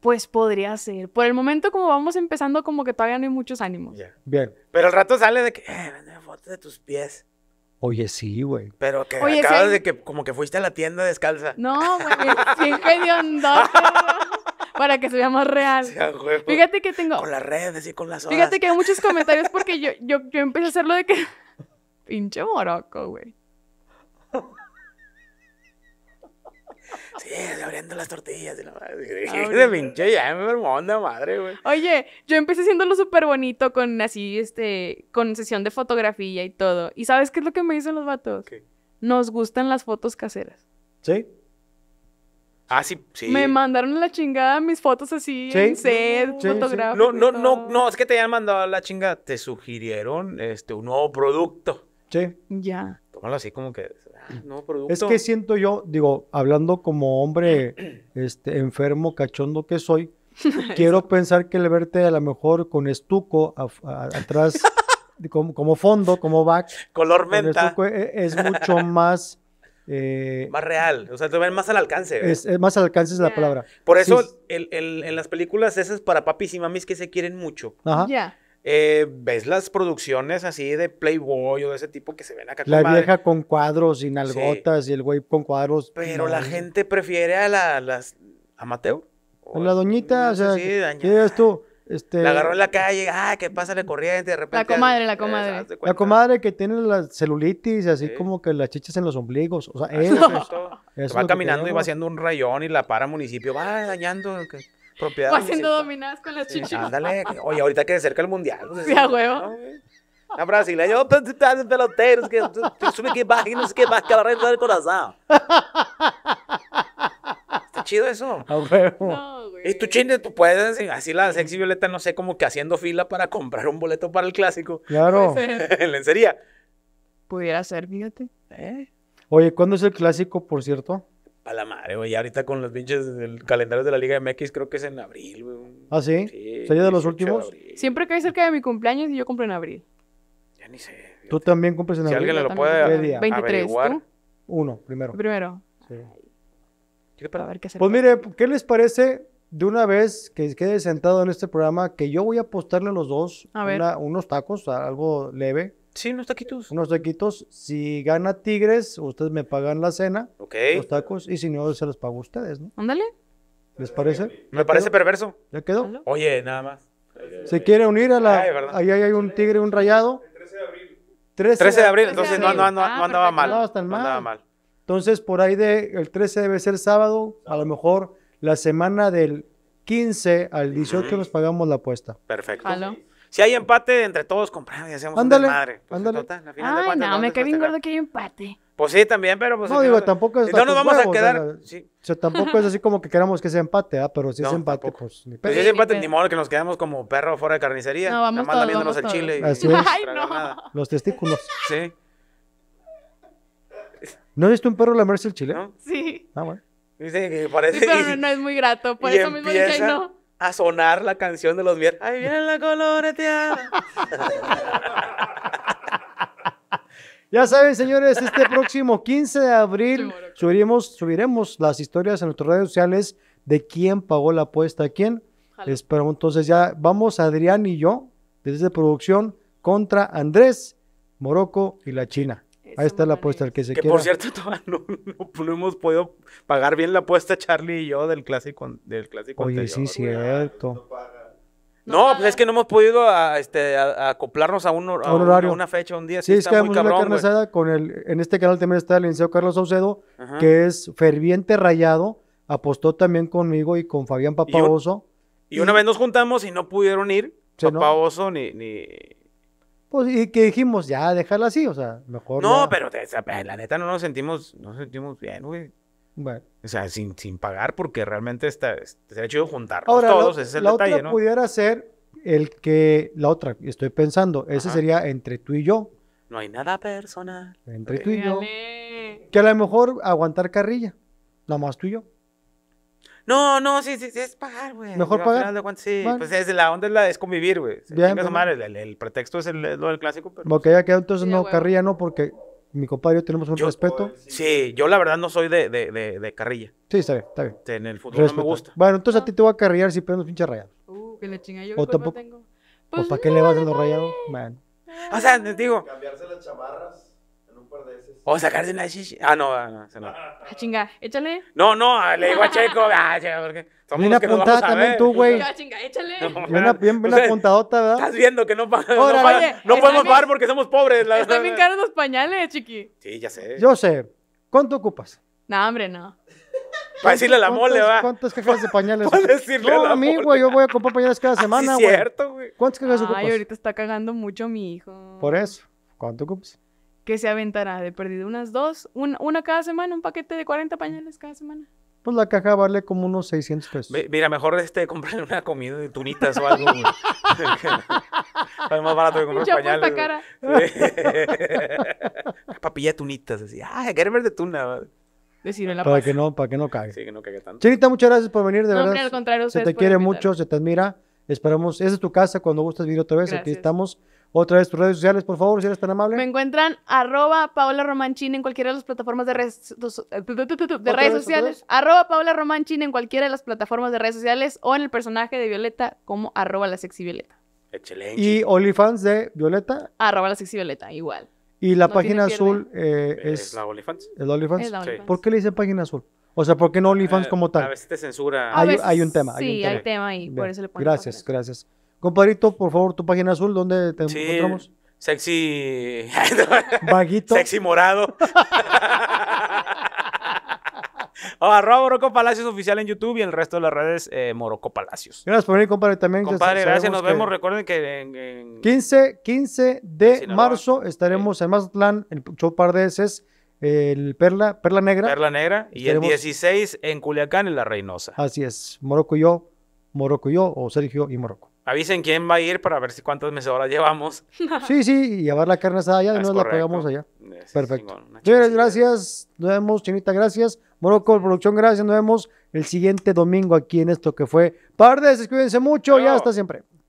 Pues podría ser. Por el momento, como vamos empezando, como que todavía no hay muchos ánimos. Bien. Pero el rato sale de que, eh, vende fotos de tus pies. Oye, sí, güey. Pero que acabas de que como que fuiste a la tienda descalza. No, güey, para que se vea más real. Fíjate que tengo. Con las redes y con las Fíjate que hay muchos comentarios porque yo, yo, empecé a hacerlo de que. Pinche moroco, güey. Sí, abriendo las tortillas. Y la madre. Ah, de pinche ya, me madre, güey. Oye, yo empecé haciéndolo súper bonito con así, este, con sesión de fotografía y todo. ¿Y sabes qué es lo que me dicen los vatos? Nos gustan las fotos caseras. ¿Sí? Ah, sí, sí. Me mandaron la chingada mis fotos así en set, sí, No, no, no, no, es que te hayan mandado la chingada. Te sugirieron este, un nuevo producto. Sí. Ya. Tómalo así como que. Ah, mm. nuevo producto. Es que siento yo, digo, hablando como hombre este, enfermo, cachondo que soy, quiero pensar que el verte a lo mejor con estuco atrás, como, fondo, como back. Color menta. E, es mucho más eh, más real, o sea, te ven más al alcance. Es, más al alcance es la palabra. Por eso, en las películas esas para papis y mamis que se quieren mucho. Ajá. Ya. Eh, ves las producciones así de Playboy o de ese tipo que se ven acá. La vieja con cuadros y nalgotas y el güey con cuadros. Pero la gente prefiere a la, las amateur. O la doñita, o sea, ¿qué es tú? Este, la agarró en la calle, ah, que pasa la corriente, de repente. La comadre, la comadre. la comadre que tiene la celulitis, así como que las chichas en los ombligos. O sea, eso, va caminando y va haciendo un rayón y la para municipio, va dañando propiedades propiedad. Va haciendo dominadas con las chichas. Ándale, oye, ahorita que se cerca el mundial. No sí, a huevo. La brasileña, peloteros, que sube que baja y no sé qué más, que la el corazón chido eso. No, güey. Y tú chingue, tú puedes, así la sexy violeta, no sé, como que haciendo fila para comprar un boleto para el clásico. Claro. en lencería. Pudiera ser, fíjate. Eh. Oye, ¿cuándo es el clásico, por cierto? A la madre, güey. Ahorita con los pinches del calendario de la Liga MX, creo que es en abril, güey. ¿Ah, sí? ¿Sería de los últimos? Siempre cae cerca de mi cumpleaños y yo compro en abril. Ya ni sé. ¿Tú también compras en abril? Si alguien le lo puede 23, Uno, primero. Primero. Sí para ver qué Pues mire, ¿qué les parece de una vez que quede sentado en este programa que yo voy a apostarle a los dos unos tacos, algo leve? Sí, unos taquitos. Unos taquitos. Si gana Tigres, ustedes me pagan la cena. Ok. Los tacos. Y si no, se los pago a ustedes, ¿no? Ándale. ¿Les parece? Me parece perverso. ¿Ya quedó? Oye, nada más. ¿Se quiere unir a la... ahí hay un tigre, un rayado. El 13 de abril. 13, de abril, entonces no, no, no, ah, andaba mal, no, mal. no andaba mal. Entonces, por ahí del el 13 debe ser sábado, a lo mejor la semana del 15 al 18 nos pagamos la apuesta. Perfecto. Si hay empate, entre todos compramos y hacemos ándale, madre. Pues, ándale. Ay, no, me quedé bien gordo que hay empate. Pues sí, también, pero pues. No, digo, tampoco es. No nos vamos a quedar. tampoco es así como que queramos que sea empate, ¿ah? Pero si es empate, pues. Ni pues si es empate, ni, modo que nos quedemos como perro fuera de carnicería. No, vamos nada más el chile. y... Ay, no. Los testículos. Sí. ¿No es un perro la el chile? Sí. Ah, Sí, no es muy grato, por eso mismo dije no. A sonar la canción de los viernes. Ahí viene la coloreteada. Ya saben, señores, este próximo 15 de abril subiremos, subiremos las historias en nuestras redes sociales de quién pagó la apuesta a quién. Les entonces ya vamos Adrián y yo desde producción contra Andrés, Morocco y la China. Ahí está la apuesta, el que se que por cierto, no, pues no, hemos podido pagar bien la apuesta Charlie y yo del clásico, del clásico Oye, sí, cierto. No, pues es que no hemos podido este, acoplarnos a un, a, horario. una fecha, un día. Sí, es que muy con el, en este canal también está el licenciado Carlos Saucedo, que es ferviente rayado, apostó también conmigo y con Fabián Papaoso. Y, una vez nos juntamos y no pudieron ir, Papaoso ni, ni pues, y que dijimos, ya, dejarla así, o sea, mejor. No, pero la neta no nos sentimos, no nos sentimos bien, güey. Bueno. O sea, sin, pagar, porque realmente está, este, se ha hecho juntar todos, ese es el otra pudiera ser el que, la otra, estoy pensando, ese sería entre tú y yo. No hay nada personal. Entre tú y yo. Que a lo mejor aguantar carrilla, nomás más tú y yo. No, no, sí, sí, sí es pagar, güey. Mejor pagar. sí, pues es, la onda es, la, es convivir, güey. El, el, pretexto es, el, lo del clásico. Pero ok, pues, ya quedó, entonces no, carrilla no, porque mi compadre y yo tenemos un respeto. sí, yo la verdad no soy de, de, de, de, carrilla. Sí, está bien, está bien. En el fútbol no me gusta. Bueno, entonces a ti te voy a carrillar si pedimos pinche rayado. Uh, que le chinga yo. O tampoco. Tengo. Pues ¿para qué le vas a los rayados? Man. O sea, digo. Cambiarse las chamarras sacar de una chichi. Ah, no, ah, no, no. Ah, chinga, échale. No, no, le digo a Checo. Ah, chinga, porque somos bien los que vamos a también tú, güey. Ah, chinga, échale. No, bien, bien, ¿verdad? Estás viendo que no, no, no podemos pagar porque somos pobres. La, están bien caros los pañales, chiqui. Sí, ya sé. Yo sé. ¿Cuánto ocupas? No, hombre, no. Para decirle a la mole, va. ¿Cuántas cajas de pañales? Para decirle no, a mí, güey, yo voy a comprar pañales cada ah, semana, güey. cierto, güey. ¿Cuántas cajas ocupas? Ay, ahorita está cagando mucho mi hijo. Por eso. ¿Cuánto ocupas? que se aventará de perdido unas dos, una, cada semana, un paquete de 40 pañales cada semana. Pues la caja vale como unos 600 pesos. Mira, mejor este, comprar una comida de tunitas o algo. es más barato que comprar pañales. cara. Papilla de tunitas, así. Ah, quiero ver de tuna. Decirle en la para pues. que no Para que no caiga. Sí, que no caiga tanto. Chinita, muchas gracias por venir, de no, verdad. se te quiere mucho, se te admira. Esperamos, esa es tu casa, cuando gustes, venir otra vez, aquí estamos. Otra vez tus redes sociales, por favor, si eres tan amable. Me encuentran arroba Paola Romanchín en cualquiera de las plataformas de redes, de redes sociales. Arroba Paola Romanchín en cualquiera de las plataformas de redes sociales o en el personaje de Violeta como arroba la sexy Violeta. Excelente. Y OnlyFans de Violeta. Arroba la sexy Violeta, igual. Y la página azul eh, es, es... la OnlyFans? ¿Por qué le dicen página azul? O sea, ¿por qué no OnlyFans eh, como tal? A veces te censura. Hay, un tema. Hay un tema. ahí, por eso le ponen. Gracias, gracias. Compadrito, por favor, tu página azul, ¿dónde te encontramos? Sexy. Vaguito. Sexy morado. Oh, arroba Morocco Palacios oficial en YouTube y el resto de las redes eh, Morocco Palacios. Gracias por venir, compadre. También compadre, gracias. Nos vemos. Recuerden que en, 15, 15 de marzo estaremos en Mazatlán, el show par de veces. El Perla, Perla Negra. Perla Negra. Y el 16 en Culiacán, en La Reynosa. Así es. Morocco y yo, Morocco yo, o Sergio y Morocco. Avisen quién va a ir para ver si cuántas mesadoras llevamos. Sí, sí, y llevar la carne asada allá y nos la pegamos allá. Perfecto. gracias. Nos vemos, Chinita, gracias. Morocco Producción, gracias. Nos vemos el siguiente domingo aquí en esto que fue Pardes. Cuídense mucho y hasta siempre.